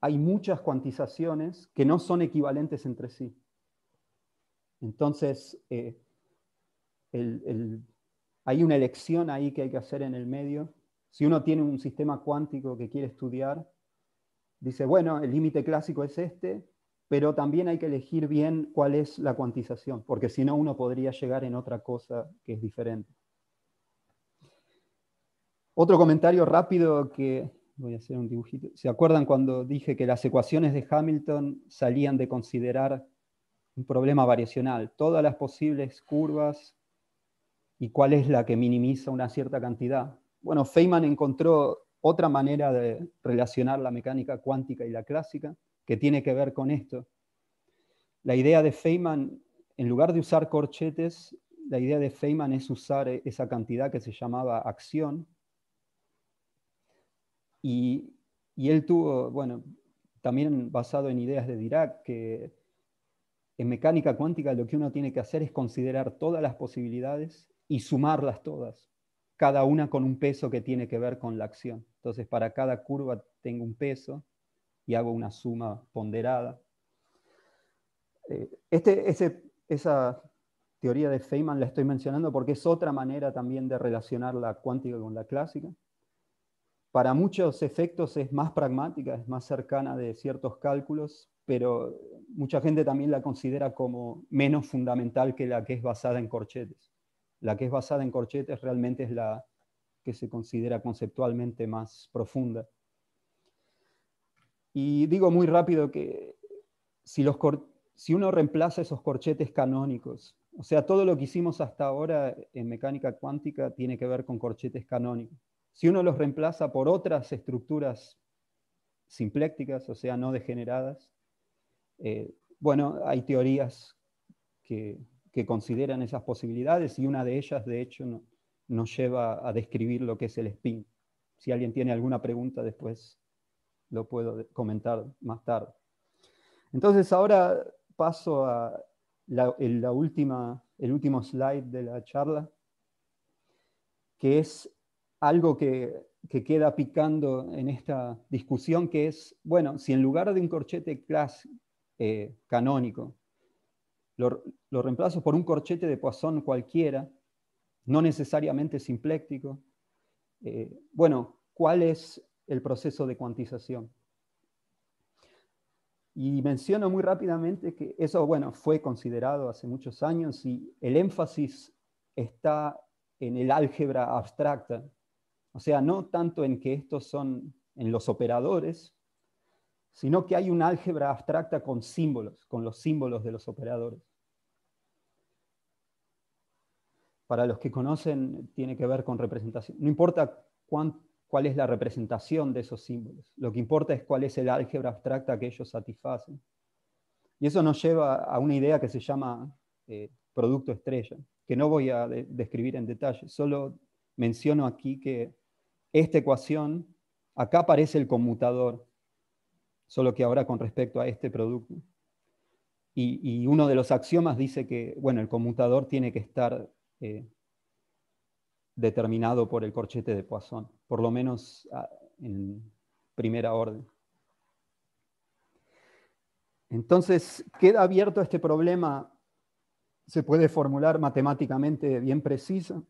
C: hay muchas cuantizaciones que no son equivalentes entre sí. Entonces, eh, hay una elección ahí que hay que hacer en el medio si uno tiene un sistema cuántico que quiere estudiar, dice, bueno, el límite clásico es este, pero también hay que elegir bien cuál es la cuantización, porque si no uno podría llegar en otra cosa que es diferente. Otro comentario rápido que voy a hacer un dibujito. ¿Se acuerdan cuando dije que las ecuaciones de Hamilton salían de considerar un problema variacional? Todas las posibles curvas y cuál es la que minimiza una cierta cantidad bueno, Feynman encontró otra manera de relacionar la mecánica cuántica y la clásica, que tiene que ver con esto. La idea de Feynman, en lugar de usar corchetes, la idea de Feynman es usar esa cantidad que se llamaba acción. Y, él tuvo, bueno, también basado en ideas de Dirac, que en mecánica cuántica lo que uno tiene que hacer es considerar todas las posibilidades y sumarlas todas cada una con un peso que tiene que ver con la acción. Entonces, para cada curva tengo un peso y hago una suma ponderada. Eh, este, esa teoría de Feynman la estoy mencionando porque es otra manera también de relacionar la cuántica con la clásica. Para muchos efectos es más pragmática, es más cercana de ciertos cálculos, pero mucha gente también la considera como menos fundamental que la que es basada en corchetes. La que es basada en corchetes realmente es la que se considera conceptualmente más profunda. Y digo muy rápido que si, uno reemplaza esos corchetes canónicos, o sea, todo lo que hicimos hasta ahora en mecánica cuántica tiene que ver con corchetes canónicos. Si uno los reemplaza por otras estructuras simplécticas, o sea, no degeneradas, eh, bueno, hay teorías que que consideran esas posibilidades y una de ellas, de hecho, nos lleva a describir lo que es el spin. Si alguien tiene alguna pregunta después, lo puedo comentar más tarde. Entonces ahora paso a la, última, el último slide de la charla, que es algo que, queda picando en esta discusión, que es, bueno, si en lugar de un corchete clásico, eh, canónico lo, reemplazo por un corchete de Poisson cualquiera, no necesariamente simpléctico. Eh, bueno, ¿cuál es el proceso de cuantización? Y menciono muy rápidamente que eso, bueno, fue considerado hace muchos años y el énfasis está en el álgebra abstracta. O sea, no tanto en que estos son en los operadores, sino que hay un álgebra abstracta con símbolos, con los símbolos de los operadores. para los que conocen, tiene que ver con representación. No importa cuál es la representación de esos símbolos, lo que importa es cuál es el álgebra abstracta que ellos satisfacen. Y eso nos lleva a una idea que se llama eh, producto estrella, que no voy a describir en detalle, solo menciono aquí que esta ecuación, acá aparece el conmutador, solo que ahora con respecto a este producto. Y, y uno de los axiomas dice que, bueno, el conmutador tiene que estar eh, determinado por el corchete de Poisson, por lo menos ah, en primera orden. Entonces, queda abierto este problema, se puede formular matemáticamente bien preciso.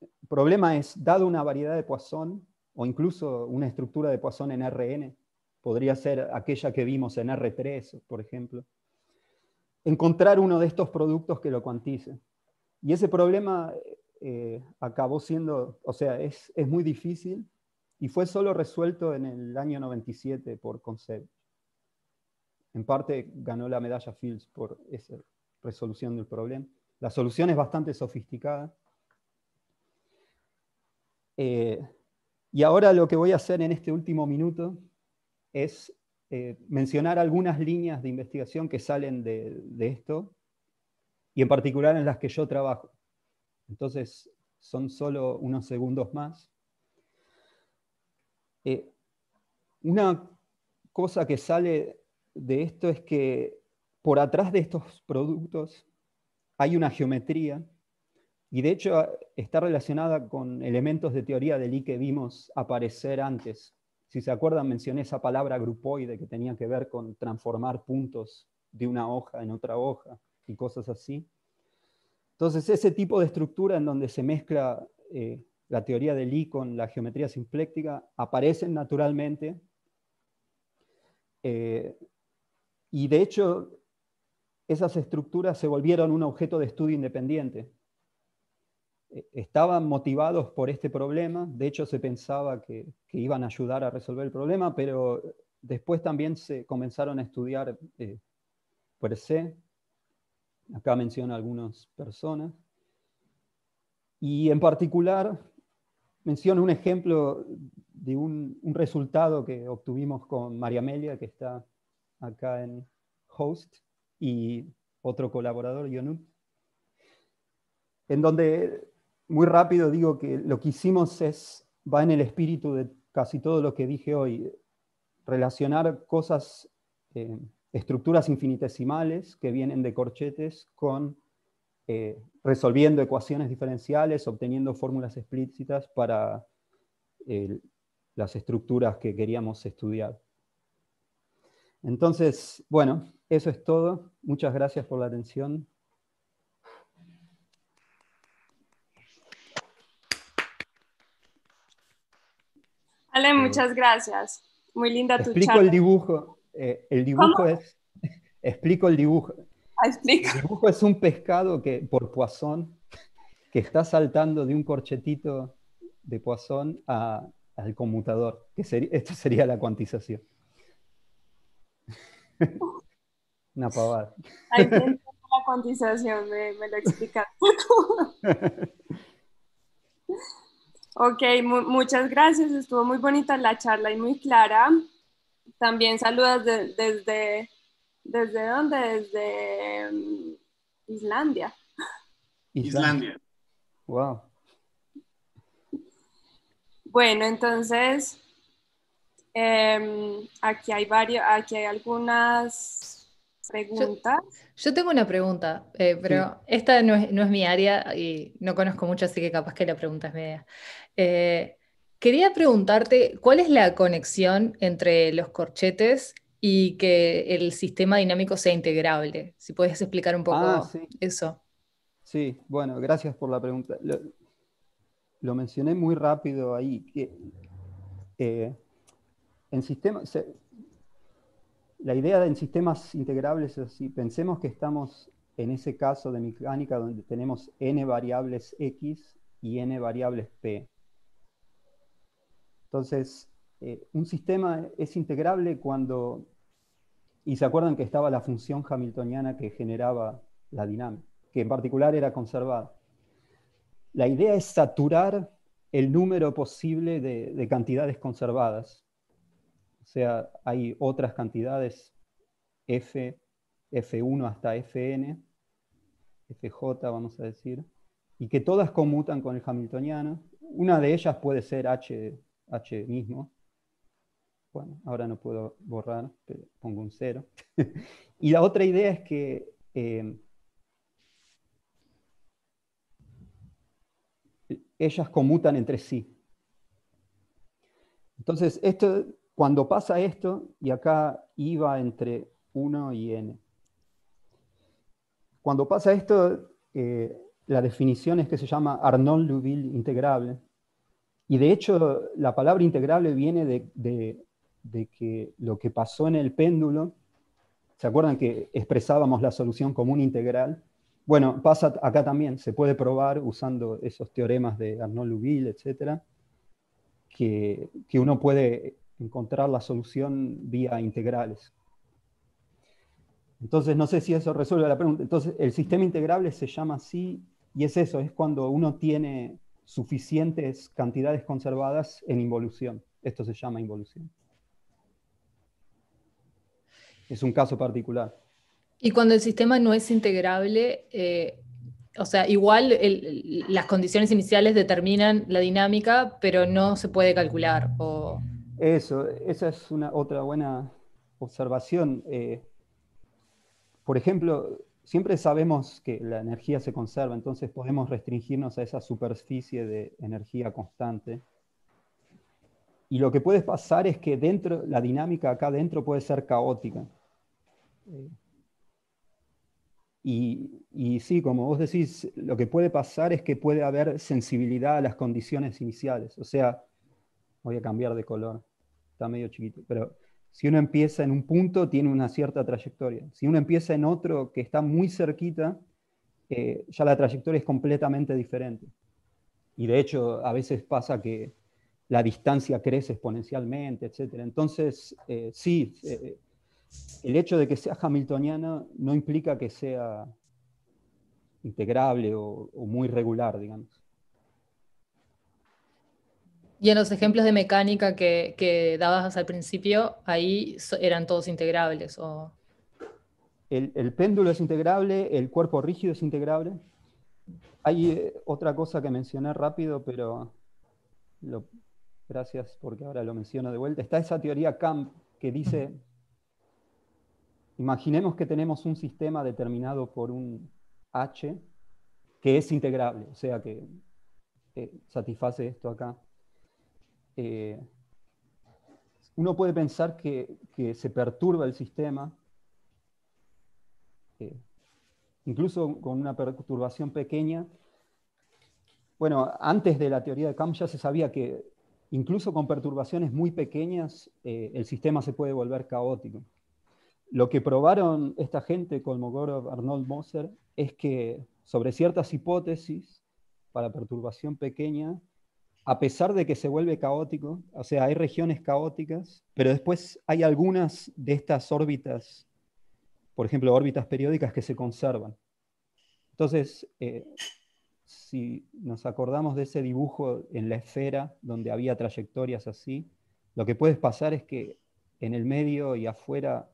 C: El problema es, dado una variedad de Poisson, o incluso una estructura de Poisson en Rn, podría ser aquella que vimos en R3, por ejemplo, encontrar uno de estos productos que lo cuantice. Y ese problema eh, acabó siendo, o sea, es, muy difícil y fue solo resuelto en el año 97 por Concept. En parte ganó la medalla Fields por esa resolución del problema. La solución es bastante sofisticada. Eh, y ahora lo que voy a hacer en este último minuto es eh, mencionar algunas líneas de investigación que salen de esto y en particular en las que yo trabajo. Entonces, son solo unos segundos más. Eh, una cosa que sale de esto es que por atrás de estos productos hay una geometría y de hecho está relacionada con elementos de teoría del I que vimos aparecer antes. Si se acuerdan, mencioné esa palabra grupoide que tenía que ver con transformar puntos de una hoja en otra hoja y cosas así. Entonces, ese tipo de estructura en donde se mezcla eh, la teoría de Lee con la geometría simpléctica aparecen naturalmente. Eh, y de hecho, esas estructuras se volvieron un objeto de estudio independiente. Eh, estaban motivados por este problema, de hecho se pensaba que, que, iban a ayudar a resolver el problema, pero después también se comenzaron a estudiar per se Acá menciono algunas personas. Y en particular menciono un ejemplo de un, resultado que obtuvimos con María Amelia, que está acá en Host, y otro colaborador, Yonut, en donde muy rápido digo que lo que hicimos es, va en el espíritu de casi todo lo que dije hoy, relacionar cosas eh, estructuras infinitesimales que vienen de corchetes con eh, resolviendo ecuaciones diferenciales, obteniendo fórmulas explícitas para eh, las estructuras que queríamos estudiar. Entonces, bueno, eso es todo. Muchas gracias por la atención.
B: Ale, muchas gracias. Muy linda tu Explico el
C: dibujo. Eh, el dibujo es, explico el dibujo. Ah, el dibujo es un pescado que, por Poisson que está saltando de un corchetito de Poisson al conmutador, que sería esto sería la cuantización. Una pavada. la
B: cuantización, me, lo explicaste Ok, muchas gracias, estuvo muy bonita la charla y muy clara. También saludas desde, ¿desde dónde? Desde mm, Islandia.
C: Islandia. Wow.
B: Bueno, entonces, em, aquí hay varios, aquí hay algunas preguntas. Yo, tengo una pregunta, eh, pero esta no es, no es, mi área y no conozco mucho, así que capaz que la pregunta es media. Eh, Quería preguntarte, ¿cuál es la conexión entre los corchetes y que
A: el sistema dinámico sea integrable? Si puedes explicar un poco ah, eso.
C: Sí, bueno, gracias por la pregunta. Lo, mencioné muy rápido ahí. Eh, en sistemas, la idea de en sistemas integrables es así. Pensemos que estamos en ese caso de mecánica donde tenemos n variables x y n variables p. Entonces, eh, un sistema es integrable cuando, y se acuerdan que estaba la función hamiltoniana que generaba la dinámica, que en particular era conservada. La idea es saturar el número posible de, cantidades conservadas. O sea, hay otras cantidades, F, F1 hasta Fn, FJ vamos a decir, y que todas conmutan con el hamiltoniano. Una de ellas puede ser H h mismo. Bueno, ahora no puedo borrar, pero pongo un cero. y la otra idea es que em, ellas conmutan entre sí. Entonces, esto, cuando pasa esto, y acá iba entre 1 y n. Cuando pasa esto, eh, la definición es que se llama arnold louville integrable, y de hecho, la palabra integrable viene de, que lo que pasó en el péndulo, ¿se acuerdan que expresábamos la solución como una integral? Bueno, pasa acá también, se puede probar usando esos teoremas de Arnold Lubille, etc., que, que uno puede encontrar la solución vía integrales. Entonces, no sé si eso resuelve la pregunta. Entonces, el sistema integrable se llama así y es eso, es cuando uno tiene suficientes cantidades conservadas en involución. Esto se llama involución. Es un caso particular.
B: Y cuando el sistema no es integrable, eh, o
A: sea, igual las condiciones iniciales determinan la dinámica, pero no se puede calcular.
C: Eso, esa es una otra buena observación. Eh, por ejemplo, siempre sabemos que la energía se conserva, entonces podemos restringirnos a esa superficie de energía constante. Y lo que puede pasar es que dentro, la dinámica acá dentro puede ser caótica. Y, y sí, como vos decís, lo que puede pasar es que puede haber sensibilidad a las condiciones iniciales. O sea, voy a cambiar de color, está medio chiquito, pero si uno empieza en un punto, tiene una cierta trayectoria. Si uno empieza en otro que está muy cerquita, eh, ya la trayectoria es completamente diferente. Y de hecho, a veces pasa que la distancia crece exponencialmente, etc. Entonces, eh, sí, eh, el hecho de que sea hamiltoniana no implica que sea integrable o muy regular, digamos.
A: Y en los
B: ejemplos de mecánica que, dabas al principio, ahí eran todos integrables.
C: El, péndulo es integrable, el cuerpo rígido es integrable. Hay eh, otra cosa que mencioné rápido, pero gracias porque ahora lo menciono de vuelta. Está esa teoría Camp que dice, imaginemos que tenemos un sistema determinado por un H que es integrable, o sea que eh, satisface esto acá. Eh, uno puede pensar que, se perturba el sistema, eh, incluso con una perturbación pequeña. Bueno, antes de la teoría de Kamp ya se sabía que incluso con perturbaciones muy pequeñas eh, el sistema se puede volver caótico. Lo que probaron esta gente, Kolmogorov, Arnold Moser, es que sobre ciertas hipótesis, para perturbación pequeña, a pesar de que se vuelve caótico, o sea, hay regiones caóticas, pero después hay algunas de estas órbitas, por ejemplo, órbitas periódicas que se conservan. Entonces, eh, si nos acordamos de ese dibujo en la esfera donde había trayectorias así, lo que puede pasar es que en el medio y afuera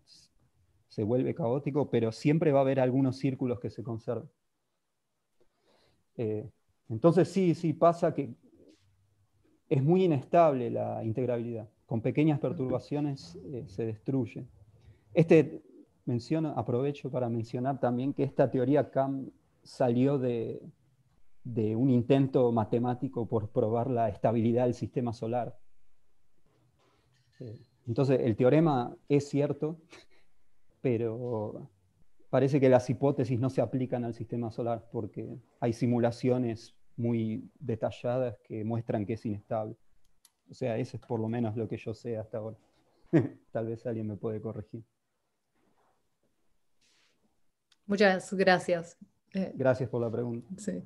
C: se vuelve caótico, pero siempre va a haber algunos círculos que se conservan. Eh, entonces sí, sí pasa que es muy inestable la integrabilidad. Con pequeñas perturbaciones eh, se destruye. Este, aprovecho para mencionar también que esta teoría CAM salió de un intento matemático por probar la estabilidad del sistema solar. Eh, entonces, el teorema es cierto, pero parece que las hipótesis no se aplican al sistema solar porque hay simulaciones muy detalladas que muestran que es inestable. O sea, eso es por lo menos lo que yo sé hasta ahora. Tal vez alguien me puede corregir.
A: Muchas gracias. Eh,
C: gracias por la pregunta. Sí.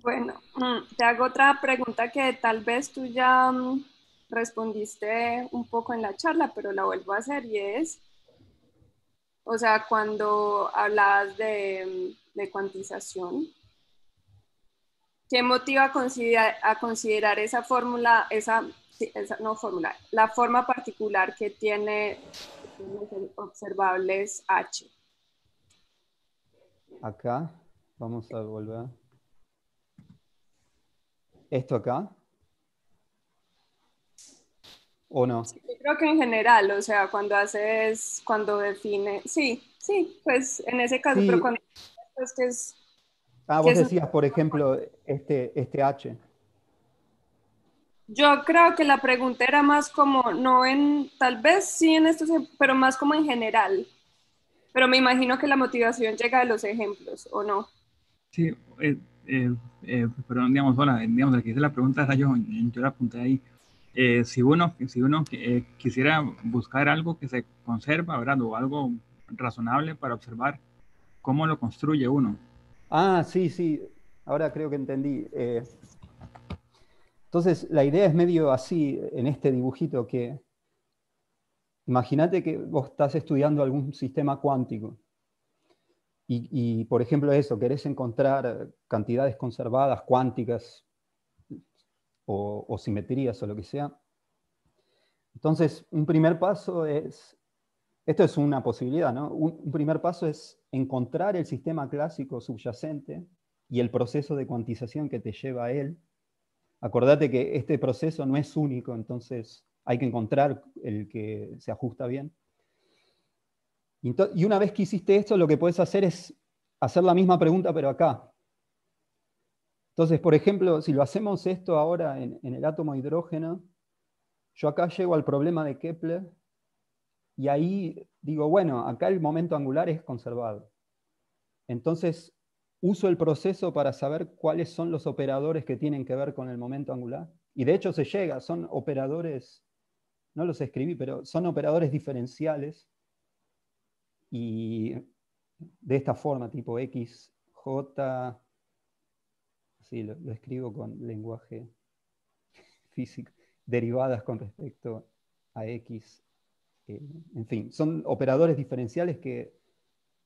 B: Bueno, mm, te hago otra pregunta que tal vez tú ya mm, respondiste un poco en la charla, pero la vuelvo a hacer y es, o sea, cuando hablas de mm, de cuantización ¿Qué motiva a considerar, esa fórmula, esa, no fórmula, la forma particular que tiene observables H?
C: Acá, vamos a volver. ¿Esto acá? ¿O no? yo
B: creo que en general, o sea, cuando haces, cuando define, sí, sí, pues en ese caso, pero cuando que es...
C: Ah, vos decías, por ejemplo, este, este H.
B: Yo creo que la pregunta era más como, no en, tal vez sí en estos, pero más como en general. Pero me imagino que la motivación llega de los ejemplos, ¿o no?
A: Sí, eh, eh, eh, perdón, digamos, hola, digamos, aquí la pregunta yo, yo la apunté ahí. si uno, si uno quisiera buscar algo que se conserva, ¿verdad? O algo razonable para observar, cómo lo construye uno. Ah, sí,
C: sí, ahora creo que entendí. Eh, entonces, la idea es medio así en este dibujito que imagínate que vos estás estudiando algún sistema cuántico y, por ejemplo, eso, querés encontrar cantidades conservadas, cuánticas o simetrías o lo que sea. Entonces, un primer paso es esto es una posibilidad, ¿no? Un, primer paso es encontrar el sistema clásico subyacente y el proceso de cuantización que te lleva a él. Acordate que este proceso no es único, entonces hay que encontrar el que se ajusta bien. Y una vez que hiciste esto, lo que puedes hacer es hacer la misma pregunta, pero acá. Entonces, por ejemplo, si lo hacemos esto ahora en, en el átomo hidrógeno, yo acá llego al problema de Kepler y ahí digo, bueno, acá el momento angular es conservado. Entonces, uso el proceso para saber cuáles son los operadores que tienen que ver con el momento angular. Y de hecho se llega, son operadores, no los escribí, pero son operadores diferenciales. Y de esta forma, tipo X, J, así lo, lo escribo con lenguaje físico, derivadas con respecto a X, eh, en fin, son operadores diferenciales que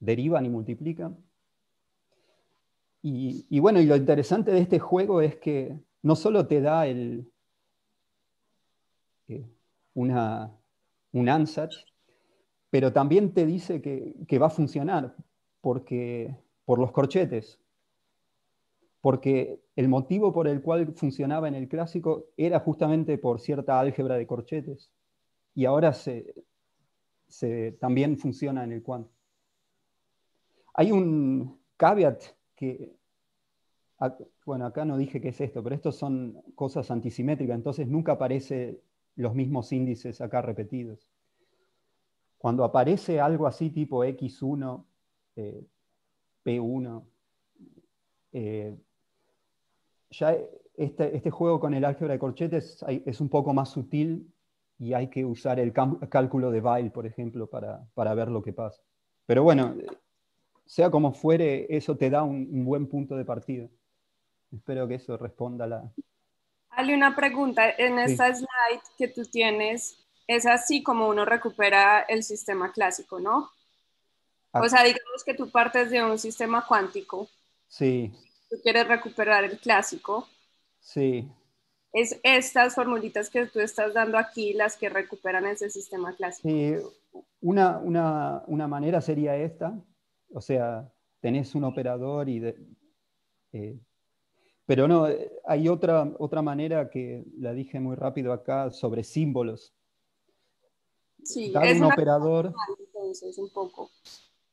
C: derivan y multiplican. Y, bueno, y lo interesante de este juego es que no solo te da eh, un ansatz, pero también te dice que, que, va a funcionar porque, por los corchetes. Porque el motivo por el cual funcionaba en el clásico era justamente por cierta álgebra de corchetes y ahora se, también funciona en el cuanto. Hay un caveat que, bueno, acá no dije qué es esto, pero estos son cosas antisimétricas, entonces nunca aparecen los mismos índices acá repetidos. Cuando aparece algo así tipo X1, eh, P1, eh, ya este, este, juego con el álgebra de corchetes es, es un poco más sutil y hay que usar el cálculo de Bail, por ejemplo, para, para, ver lo que pasa. Pero bueno, sea como fuere, eso te da un, buen punto de partida. Espero que eso responda a la...
B: Dale una pregunta. En esta slide que tú tienes, es así como uno recupera el sistema clásico, ¿no? Ah. O sea, digamos que tú partes de un sistema cuántico. Sí. Tú quieres recuperar el clásico. Sí es estas formulitas que tú estás dando aquí las que recuperan ese sistema
C: clásico. una, manera sería esta, o sea, tenés un operador y... Eh, pero no, hay otra, otra manera que la dije muy rápido acá sobre símbolos.
D: Dar un operador...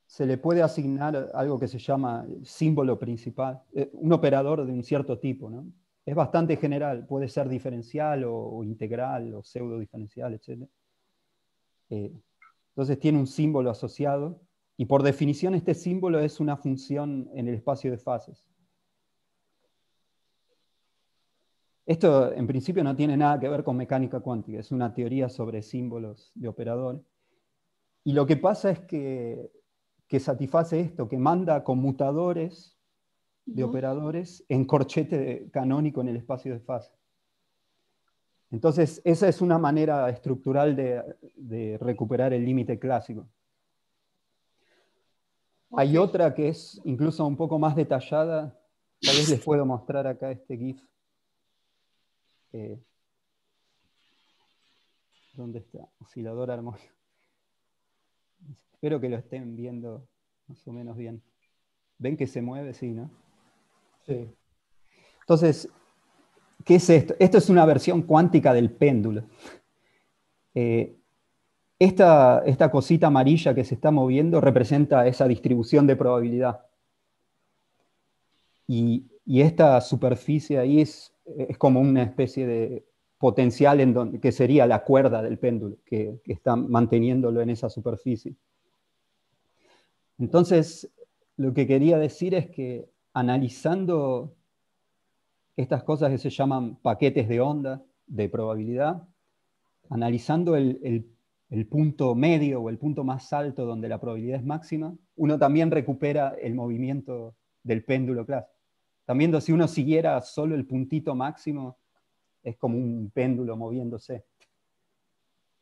C: se le puede asignar algo que se llama símbolo principal, eh, un operador de un cierto tipo, ¿no? es bastante general, puede ser diferencial o, integral o pseudo diferencial, etc. Eh, entonces tiene un símbolo asociado y por definición este símbolo es una función en el espacio de fases. Esto en principio no tiene nada que ver con mecánica cuántica, es una teoría sobre símbolos de operador. Y lo que pasa es que, que satisface esto, que manda conmutadores de operadores en corchete canónico en el espacio de fase. Entonces, esa es una manera estructural de, recuperar el límite clásico. Hay otra que es incluso un poco más detallada. Tal vez les puedo mostrar acá este GIF. Eh, ¿Dónde está? Oscilador armónico Espero que lo estén viendo más o menos bien. ¿Ven que se mueve? Sí, ¿no? Sí. Entonces, ¿qué es esto? Esto es una versión cuántica del péndulo. Eh, esta, cosita amarilla que se está moviendo representa esa distribución de probabilidad. Y, esta superficie ahí es, es, como una especie de potencial en donde, que sería la cuerda del péndulo, que, que está manteniéndolo en esa superficie. Entonces, lo que quería decir es que analizando estas cosas que se llaman paquetes de onda de probabilidad, analizando el, punto medio o el punto más alto donde la probabilidad es máxima, uno también recupera el movimiento del péndulo clásico. También si uno siguiera solo el puntito máximo, es como un péndulo moviéndose.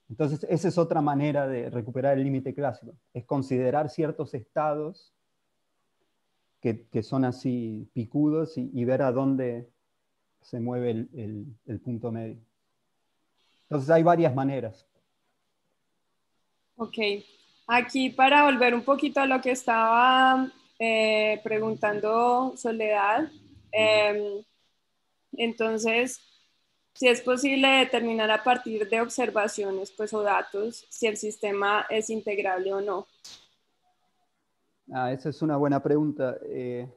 C: Entonces, esa es otra manera de recuperar el límite clásico, es considerar ciertos estados que, son así picudos y, ver a dónde se mueve el, punto medio. Entonces hay varias maneras.
B: Ok, aquí para volver un poquito a lo que estaba eh, preguntando Soledad, em, entonces, si es posible determinar a partir de observaciones pues, o datos si el sistema es integrable o no.
C: Ah, esa es una buena pregunta. Eh.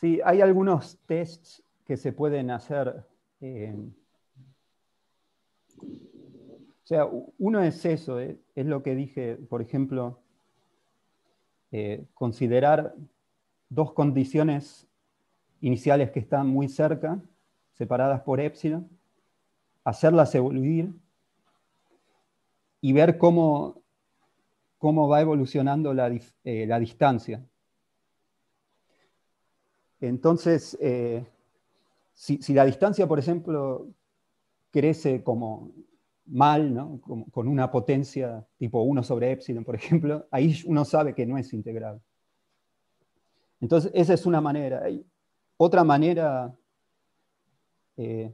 C: sí, hay algunos tests que se pueden hacer. Eh. o sea, uno es eso, eh, es lo que dije, por ejemplo, considerar dos condiciones iniciales que están muy cerca, separadas por épsilon hacerlas evoluir y ver cómo cómo va evolucionando la, eh, distancia. Entonces, eh, si, la distancia, por ejemplo, crece como mal, con una potencia tipo 1 sobre epsilon, por ejemplo, ahí uno sabe que no es integrable. Entonces, esa es una manera. Hay otra manera, eh,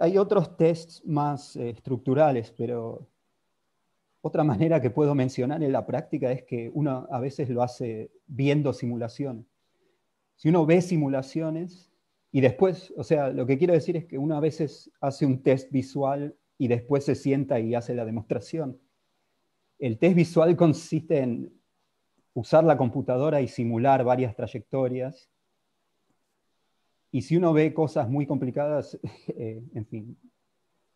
C: hay, otros tests más estructurales, pero otra manera que puedo mencionar en la práctica es que uno a veces lo hace viendo simulaciones. Si uno ve simulaciones y después, o sea, lo que quiero decir es que uno a veces hace un test visual y después se sienta y hace la demostración. El test visual consiste en usar la computadora y simular varias trayectorias. Y si uno ve cosas muy complicadas, eh, en fin,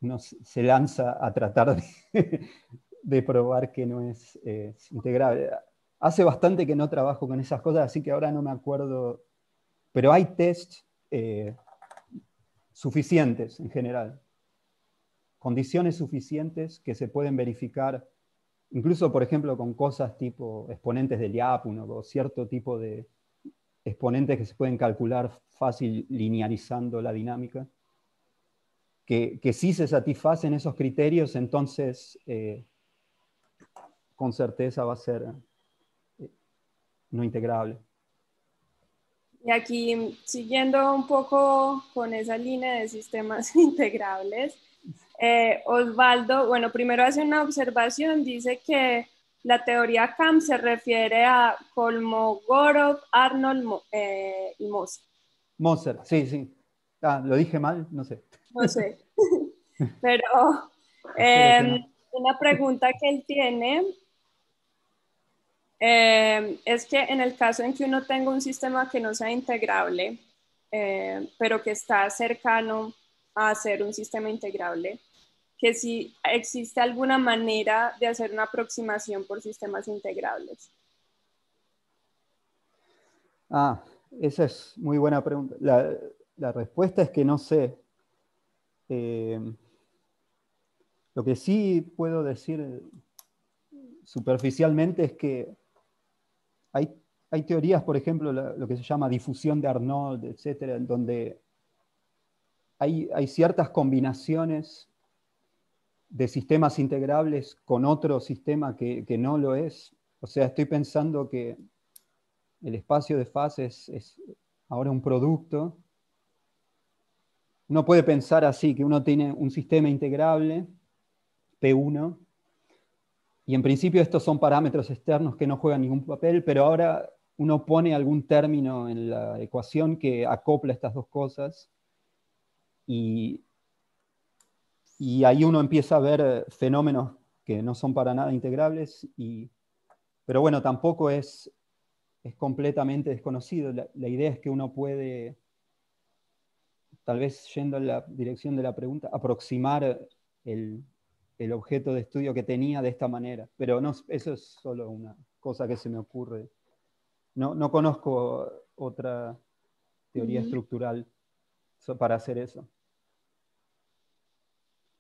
C: uno se lanza a tratar de, de probar que no es, integrable. Hace bastante que no trabajo con esas cosas, así que ahora no me acuerdo, pero hay test eh, suficientes en general, condiciones suficientes que se pueden verificar, incluso por ejemplo con cosas tipo exponentes del IAPUN o cierto tipo de exponentes que se pueden calcular fácil linealizando la dinámica. Que, si se satisfacen esos criterios, entonces eh, con certeza va a ser no eh, integrable.
B: Y aquí, siguiendo un poco con esa línea de sistemas integrables, eh, Osvaldo, bueno, primero hace una observación, dice que la teoría CAM se refiere a Kolmogorov, Arnold eh, y Moser.
C: Moser, sí, sí. Ah, lo dije mal, no sé.
B: No sé. Pero em, una pregunta que él tiene Em, es que en el caso en que uno tenga un sistema que no sea integrable, eh, pero que está cercano a ser un sistema integrable, que si existe alguna manera de hacer una aproximación por sistemas integrables.
C: Ah, esa es muy buena pregunta. La, respuesta es que no sé. Em, lo que sí puedo decir superficialmente es que hay, teorías, por ejemplo, lo que se llama difusión de Arnold, etc., donde hay, ciertas combinaciones de sistemas integrables con otro sistema que, no lo es. O sea, estoy pensando que el espacio de fases es, es ahora un producto. Uno puede pensar así, que uno tiene un sistema integrable, P1, y en principio estos son parámetros externos que no juegan ningún papel, pero ahora uno pone algún término en la ecuación que acopla estas dos cosas y, y ahí uno empieza a ver fenómenos que no son para nada integrables, y, pero bueno, tampoco es, es completamente desconocido. La, la idea es que uno puede, tal vez yendo en la dirección de la pregunta, aproximar el, el objeto de estudio que tenía de esta manera. Pero no, eso es solo una cosa que se me ocurre. No, no conozco otra teoría estructural para hacer eso.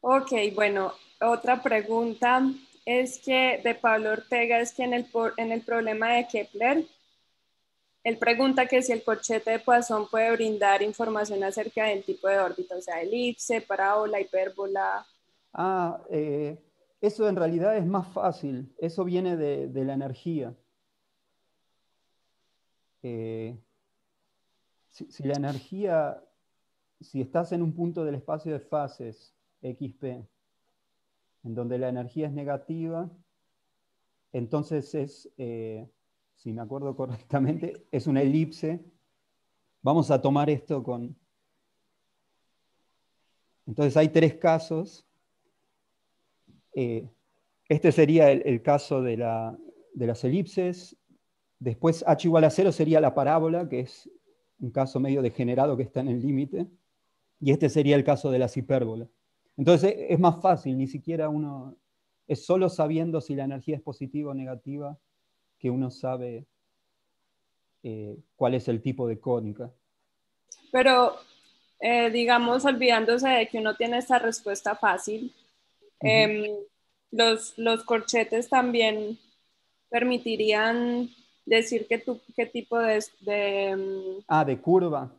B: Ok, bueno, otra pregunta es que de Pablo Ortega es que en el, en el problema de Kepler, él pregunta que si el corchete de Poisson puede brindar información acerca del tipo de órbita, o sea, elipse, parábola, hipérbola,
C: ah, eh, eso en realidad es más fácil, eso viene de, la energía. Eh, si, la energía, si estás en un punto del espacio de fases, XP, en donde la energía es negativa, entonces es, eh, si me acuerdo correctamente, es una elipse. Vamos a tomar esto con... Entonces hay tres casos eh, este sería el, caso de, las elipses. Después h igual a cero sería la parábola, que es un caso medio degenerado que está en el límite. Y este sería el caso de las hipérbolas. Entonces es más fácil, ni siquiera uno, es solo sabiendo si la energía es positiva o negativa que uno sabe eh, cuál es el tipo de cónica.
B: Pero, eh, digamos, olvidándose de que uno tiene esta respuesta fácil, Em, los, corchetes también permitirían decir qué, tipo de, em,
C: Ah, de curva.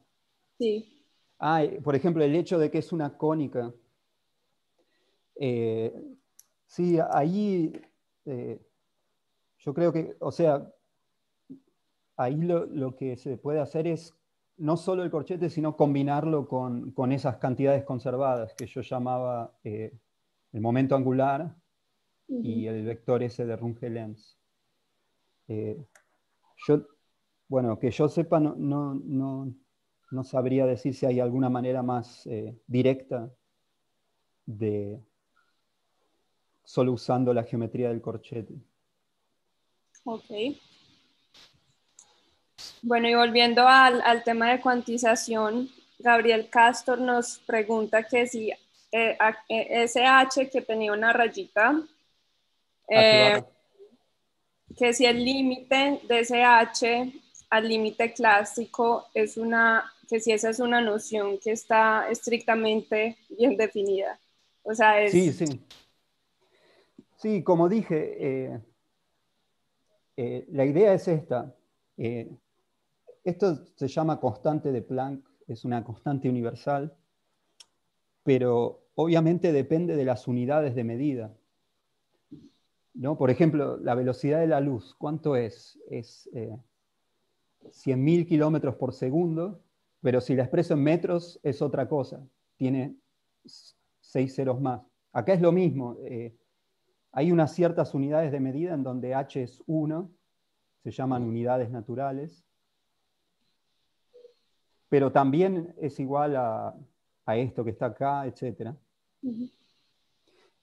C: Sí. Ah, por ejemplo, el hecho de que es una cónica. Eh, sí, ahí eh, yo creo que, o sea, ahí lo, que se puede hacer es no solo el corchete, sino combinarlo con, esas cantidades conservadas que yo llamaba eh, el momento angular y el vector S de Runge-Lenz. Eh, bueno, que yo sepa, no, no, sabría decir si hay alguna manera más eh, directa de solo usando la geometría del corchete.
B: Ok. Bueno, y volviendo al, al tema de cuantización, Gabriel Castor nos pregunta que si eh, eh H que tenía una rayita. Eh, que si el límite de ese H al límite clásico es una, que si esa es una noción que está estrictamente bien definida. O sea, Sí,
C: sí. Sí, como dije, eh, la idea es esta. esto se llama constante de Planck, es una constante universal, pero obviamente depende de las unidades de medida. ¿no? Por ejemplo, la velocidad de la luz, ¿cuánto es? Es 100.000 eh, kilómetros por segundo, pero si la expreso en metros es otra cosa, tiene seis ceros más. Acá es lo mismo, eh, hay unas ciertas unidades de medida en donde h es 1, se llaman unidades naturales, pero también es igual a, a esto que está acá, etc.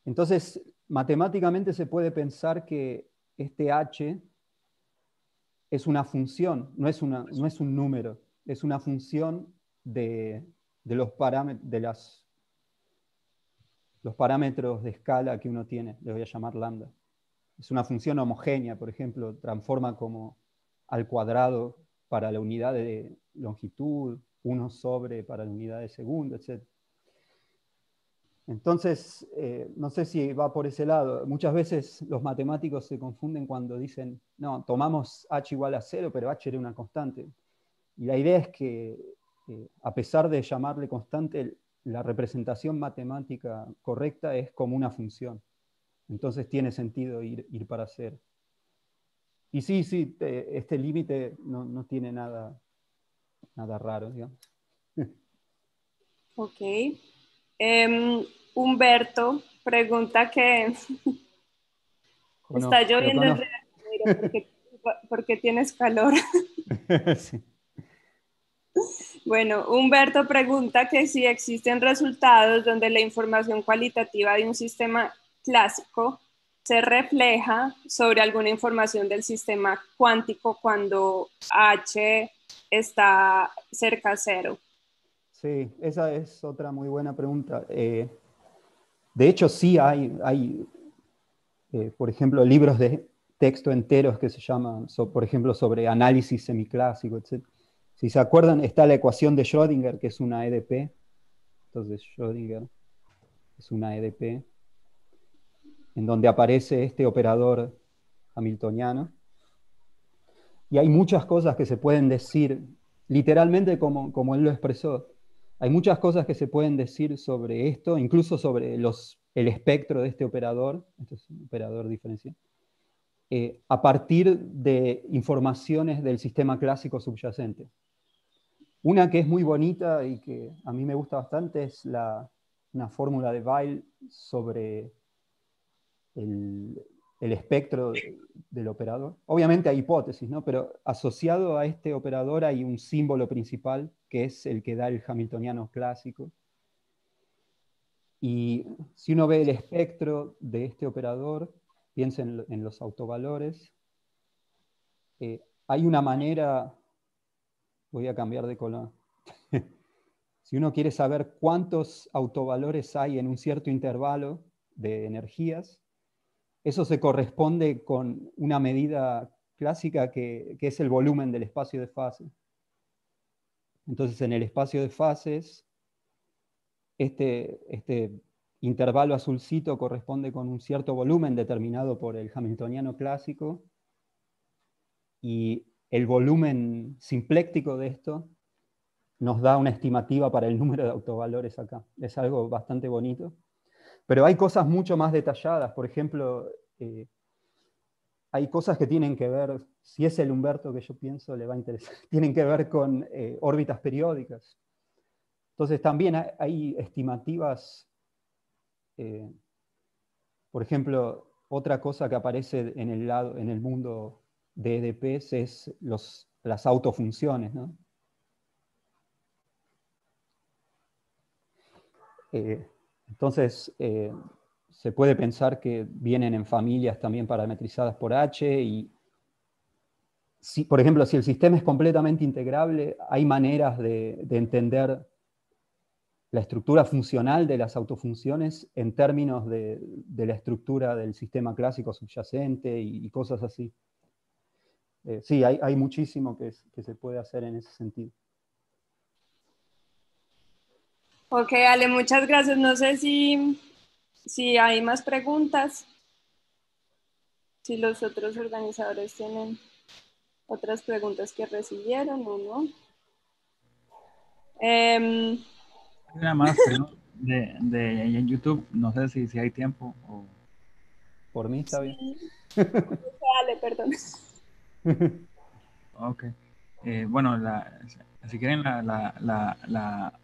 C: Entonces, matemáticamente se puede pensar que este h es una función, no es, una, no es un número, es una función de, los parámetros, de las, los parámetros de escala que uno tiene, le voy a llamar lambda. Es una función homogénea, por ejemplo, transforma como al cuadrado para la unidad de longitud, 1 sobre para la unidad de segundo, etc. Entonces, eh, no sé si va por ese lado. Muchas veces los matemáticos se confunden cuando dicen, no, tomamos h igual a cero, pero h era una constante. Y la idea es que, eh, a pesar de llamarle constante, la representación matemática correcta es como una función. Entonces tiene sentido ir, para cero. Y sí, sí, eh, este límite no, tiene nada, nada raro,
B: Ok. Em, Humberto pregunta que
C: está lloviendo
B: porque, porque tienes calor. Bueno, Humberto pregunta que si existen resultados donde la información cualitativa de un sistema clásico se refleja sobre alguna información del sistema cuántico cuando H está cerca a cero.
C: Sí, esa es otra muy buena pregunta. Eh, de hecho, sí hay, hay eh, por ejemplo, libros de texto enteros que se llaman, por ejemplo, sobre análisis semiclásico, etc. Si se acuerdan, está la ecuación de Schrödinger, que es una EDP. Entonces, Schrödinger es una EDP, en donde aparece este operador hamiltoniano. Y hay muchas cosas que se pueden decir literalmente como, como él lo expresó. Hay muchas cosas que se pueden decir sobre esto, incluso sobre el espectro de este operador, este es un operador diferencial, eh, a partir de informaciones del sistema clásico subyacente. Una que es muy bonita y que a mí me gusta bastante es la, una fórmula de Weil sobre el, el espectro del operador. Obviamente hay hipótesis, ¿no? pero asociado a este operador hay un símbolo principal, que es el que da el hamiltoniano clásico. Y si uno ve el espectro de este operador, piensa en, los autovalores, eh, hay una manera, voy a cambiar de color, si uno quiere saber cuántos autovalores hay en un cierto intervalo de energías, eso se corresponde con una medida clásica que, es el volumen del espacio de fase. Entonces, en el espacio de fases, este, este, intervalo azulcito corresponde con un cierto volumen determinado por el hamiltoniano clásico, y el volumen simpléctico de esto nos da una estimativa para el número de autovalores acá. Es algo bastante bonito. Pero hay cosas mucho más detalladas, por ejemplo, eh, hay cosas que tienen que ver, si es el Humberto que yo pienso le va a interesar, tienen que ver con eh, órbitas periódicas. Entonces también hay, estimativas, eh, por ejemplo, otra cosa que aparece en el, lado, en el mundo de EDPs es las autofunciones. ¿no? Entonces, eh, se puede pensar que vienen en familias también parametrizadas por H y, por ejemplo, si el sistema es completamente integrable, hay maneras de, entender la estructura funcional de las autofunciones en términos de, la estructura del sistema clásico subyacente y, cosas así. Eh, sí, hay, muchísimo que se puede hacer en ese sentido.
B: Ok, Ale, muchas gracias. No sé si, hay más preguntas, si los otros organizadores tienen otras preguntas que recibieron o no. Em,
A: más, de, de, en YouTube, no sé si, si hay tiempo Por mí está bien.
B: Ale, perdón.
A: Ok. Eh, bueno, la, si quieren, la, la,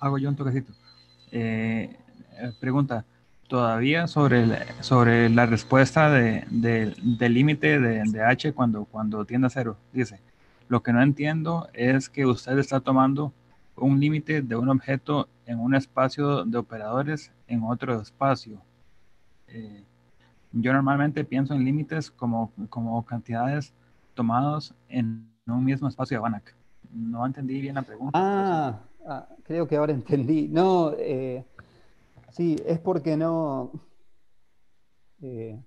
A: hago yo un toquecito. Eh, eh, pregunta, todavía sobre, sobre la respuesta del límite de, de, H cuando, cuando tiende a cero. Dice, lo que no entiendo es que usted está tomando un límite de un objeto en un espacio de operadores en otro espacio. Eh, yo normalmente pienso en límites como, como cantidades tomadas en un mismo espacio de Banach. No entendí bien la pregunta. Ah, Ah,
C: creo que ahora entendí. No, eh, sí, es porque no. Eh,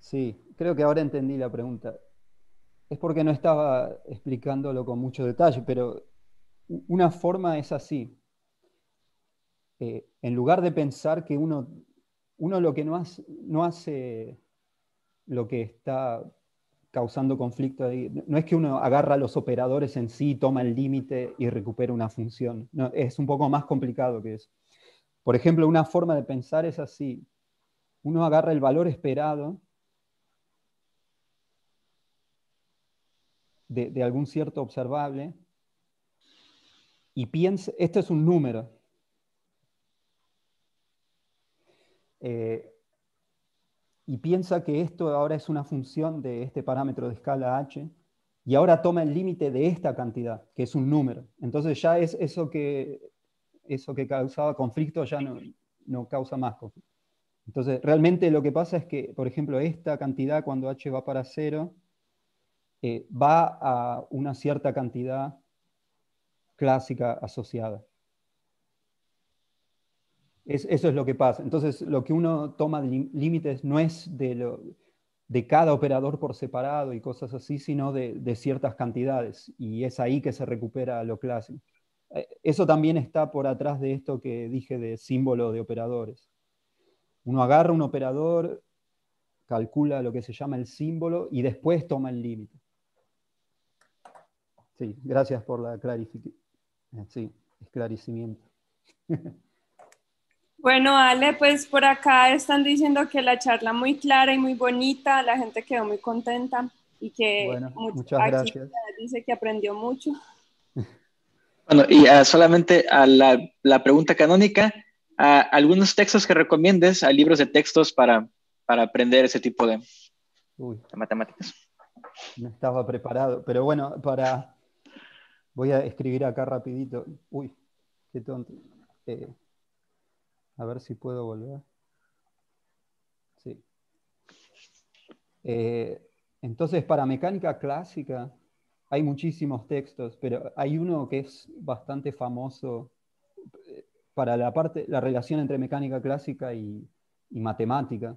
C: sí, creo que ahora entendí la pregunta. Es porque no estaba explicándolo con mucho detalle, pero una forma es así. Eh, en lugar de pensar que uno, uno lo que no hace, no hace lo que está causando conflicto ahí. No es que uno agarra los operadores en sí, toma el límite y recupera una función. es un poco más complicado que eso. Por ejemplo, una forma de pensar es así. Uno agarra el valor esperado de, algún cierto observable y piensa, este es un número. Eh, y piensa que esto ahora es una función de este parámetro de escala h, y ahora toma el límite de esta cantidad, que es un número. Entonces ya es eso que, eso que causaba conflicto ya no, causa más conflicto. Entonces realmente lo que pasa es que, por ejemplo, esta cantidad cuando h va para cero, eh, va a una cierta cantidad clásica asociada eso es lo que pasa. Entonces, lo que uno toma de límites no es de, lo, de cada operador por separado y cosas así, sino de, ciertas cantidades. Y es ahí que se recupera lo clásico. Eh, eso también está por atrás de esto que dije de símbolo de operadores. Uno agarra un operador, calcula lo que se llama el símbolo y después toma el límite. Sí, gracias por la clarificación. Eh, sí, esclarecimiento.
B: Bueno, Ale, pues por acá están diciendo que la charla muy clara y muy bonita, la gente quedó muy contenta y que muchas gracias. dice que aprendió mucho.
A: Bueno, y ah, solamente a la, pregunta canónica, a ah, algunos textos que recomiendes, a ah, libros de textos para, para aprender ese tipo de, matemáticas.
C: No estaba preparado, pero bueno, para... Voy a escribir acá rapidito. Uy, qué tonto. Eh, a ver si puedo volver. Sí. Eh, entonces, para mecánica clásica hay muchísimos textos, pero hay uno que es bastante famoso eh, para la, parte, la relación entre mecánica clásica y, matemática,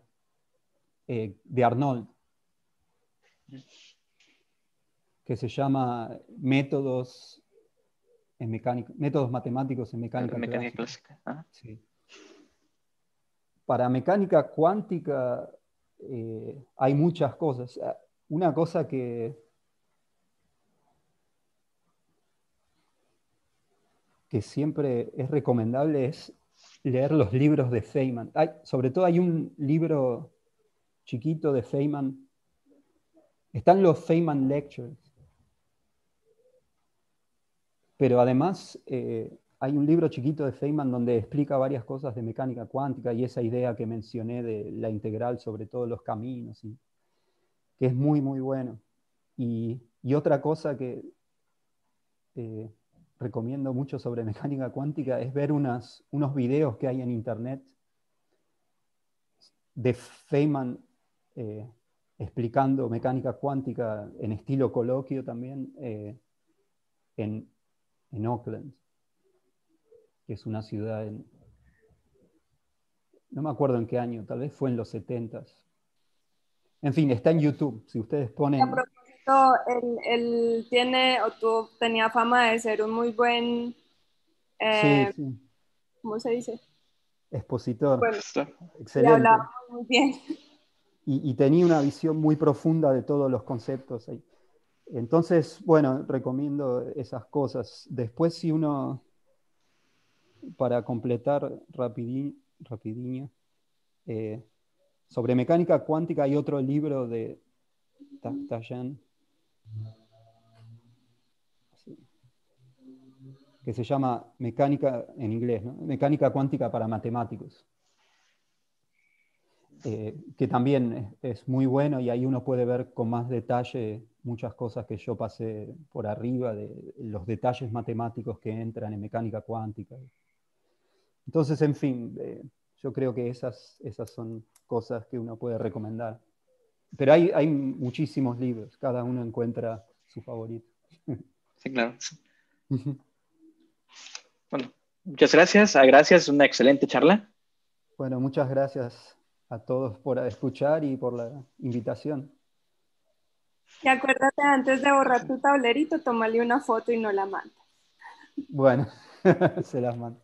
C: eh, de Arnold, que se llama Métodos, en mecánica, métodos matemáticos en mecánica,
A: clásica. Ah. Sí
C: para mecánica cuántica eh, hay muchas cosas. Ah, una cosa que, que siempre es recomendable es leer los libros de Feynman. sobre todo hay un libro chiquito de Feynman. Están los Feynman Lectures. Pero además eh, hay un libro chiquito de Feynman donde explica varias cosas de mecánica cuántica y esa idea que mencioné de la integral sobre todos los caminos, que es muy, muy bueno. Y, otra cosa que eh, recomiendo mucho sobre mecánica cuántica es ver unos videos que hay en internet de Feynman eh, explicando mecánica cuántica en estilo coloquio también eh, en, en Oakland que es una ciudad en, no me acuerdo en qué año, tal vez fue en los 70. En fin, está en YouTube, si ustedes ponen...
B: él, tiene, o tú tenía fama de ser un muy buen... Eh, ¿Cómo se dice?
C: Expositor. Excelente. Y, y, tenía una visión muy profunda de todos los conceptos Entonces, bueno, recomiendo esas cosas. Después, si uno para completar rapidinho, eh, sobre mecánica cuántica hay otro libro de Tajan que se llama Mecánica, en inglés, Mecánica cuántica para matemáticos, eh, que también es muy bueno y ahí uno puede ver con más detalle muchas cosas que yo pasé por arriba, de los detalles matemáticos que entran en mecánica cuántica. Entonces, en fin, eh, yo creo que esas, esas son cosas que uno puede recomendar. Pero hay, hay muchísimos libros, cada uno encuentra su favorito.
A: Sí, claro. bueno, muchas gracias. Ah, gracias, una excelente charla.
C: Bueno, muchas gracias a todos por escuchar y por la invitación.
B: Y acuérdate, antes de borrar tu tablerito, tómale una foto y no la mandes.
C: Bueno, se las mando.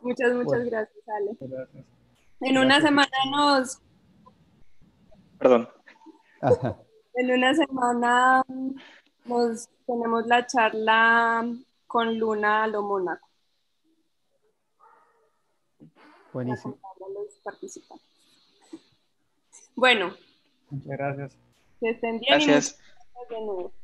B: Muchas, muchas gracias, Ale. Gracias. En una semana nos... Perdón. En una semana nos tenemos la charla con Luna a lo Buenísimo. Bueno.
C: Muchas gracias.
B: Que estén bien. Gracias. Y nos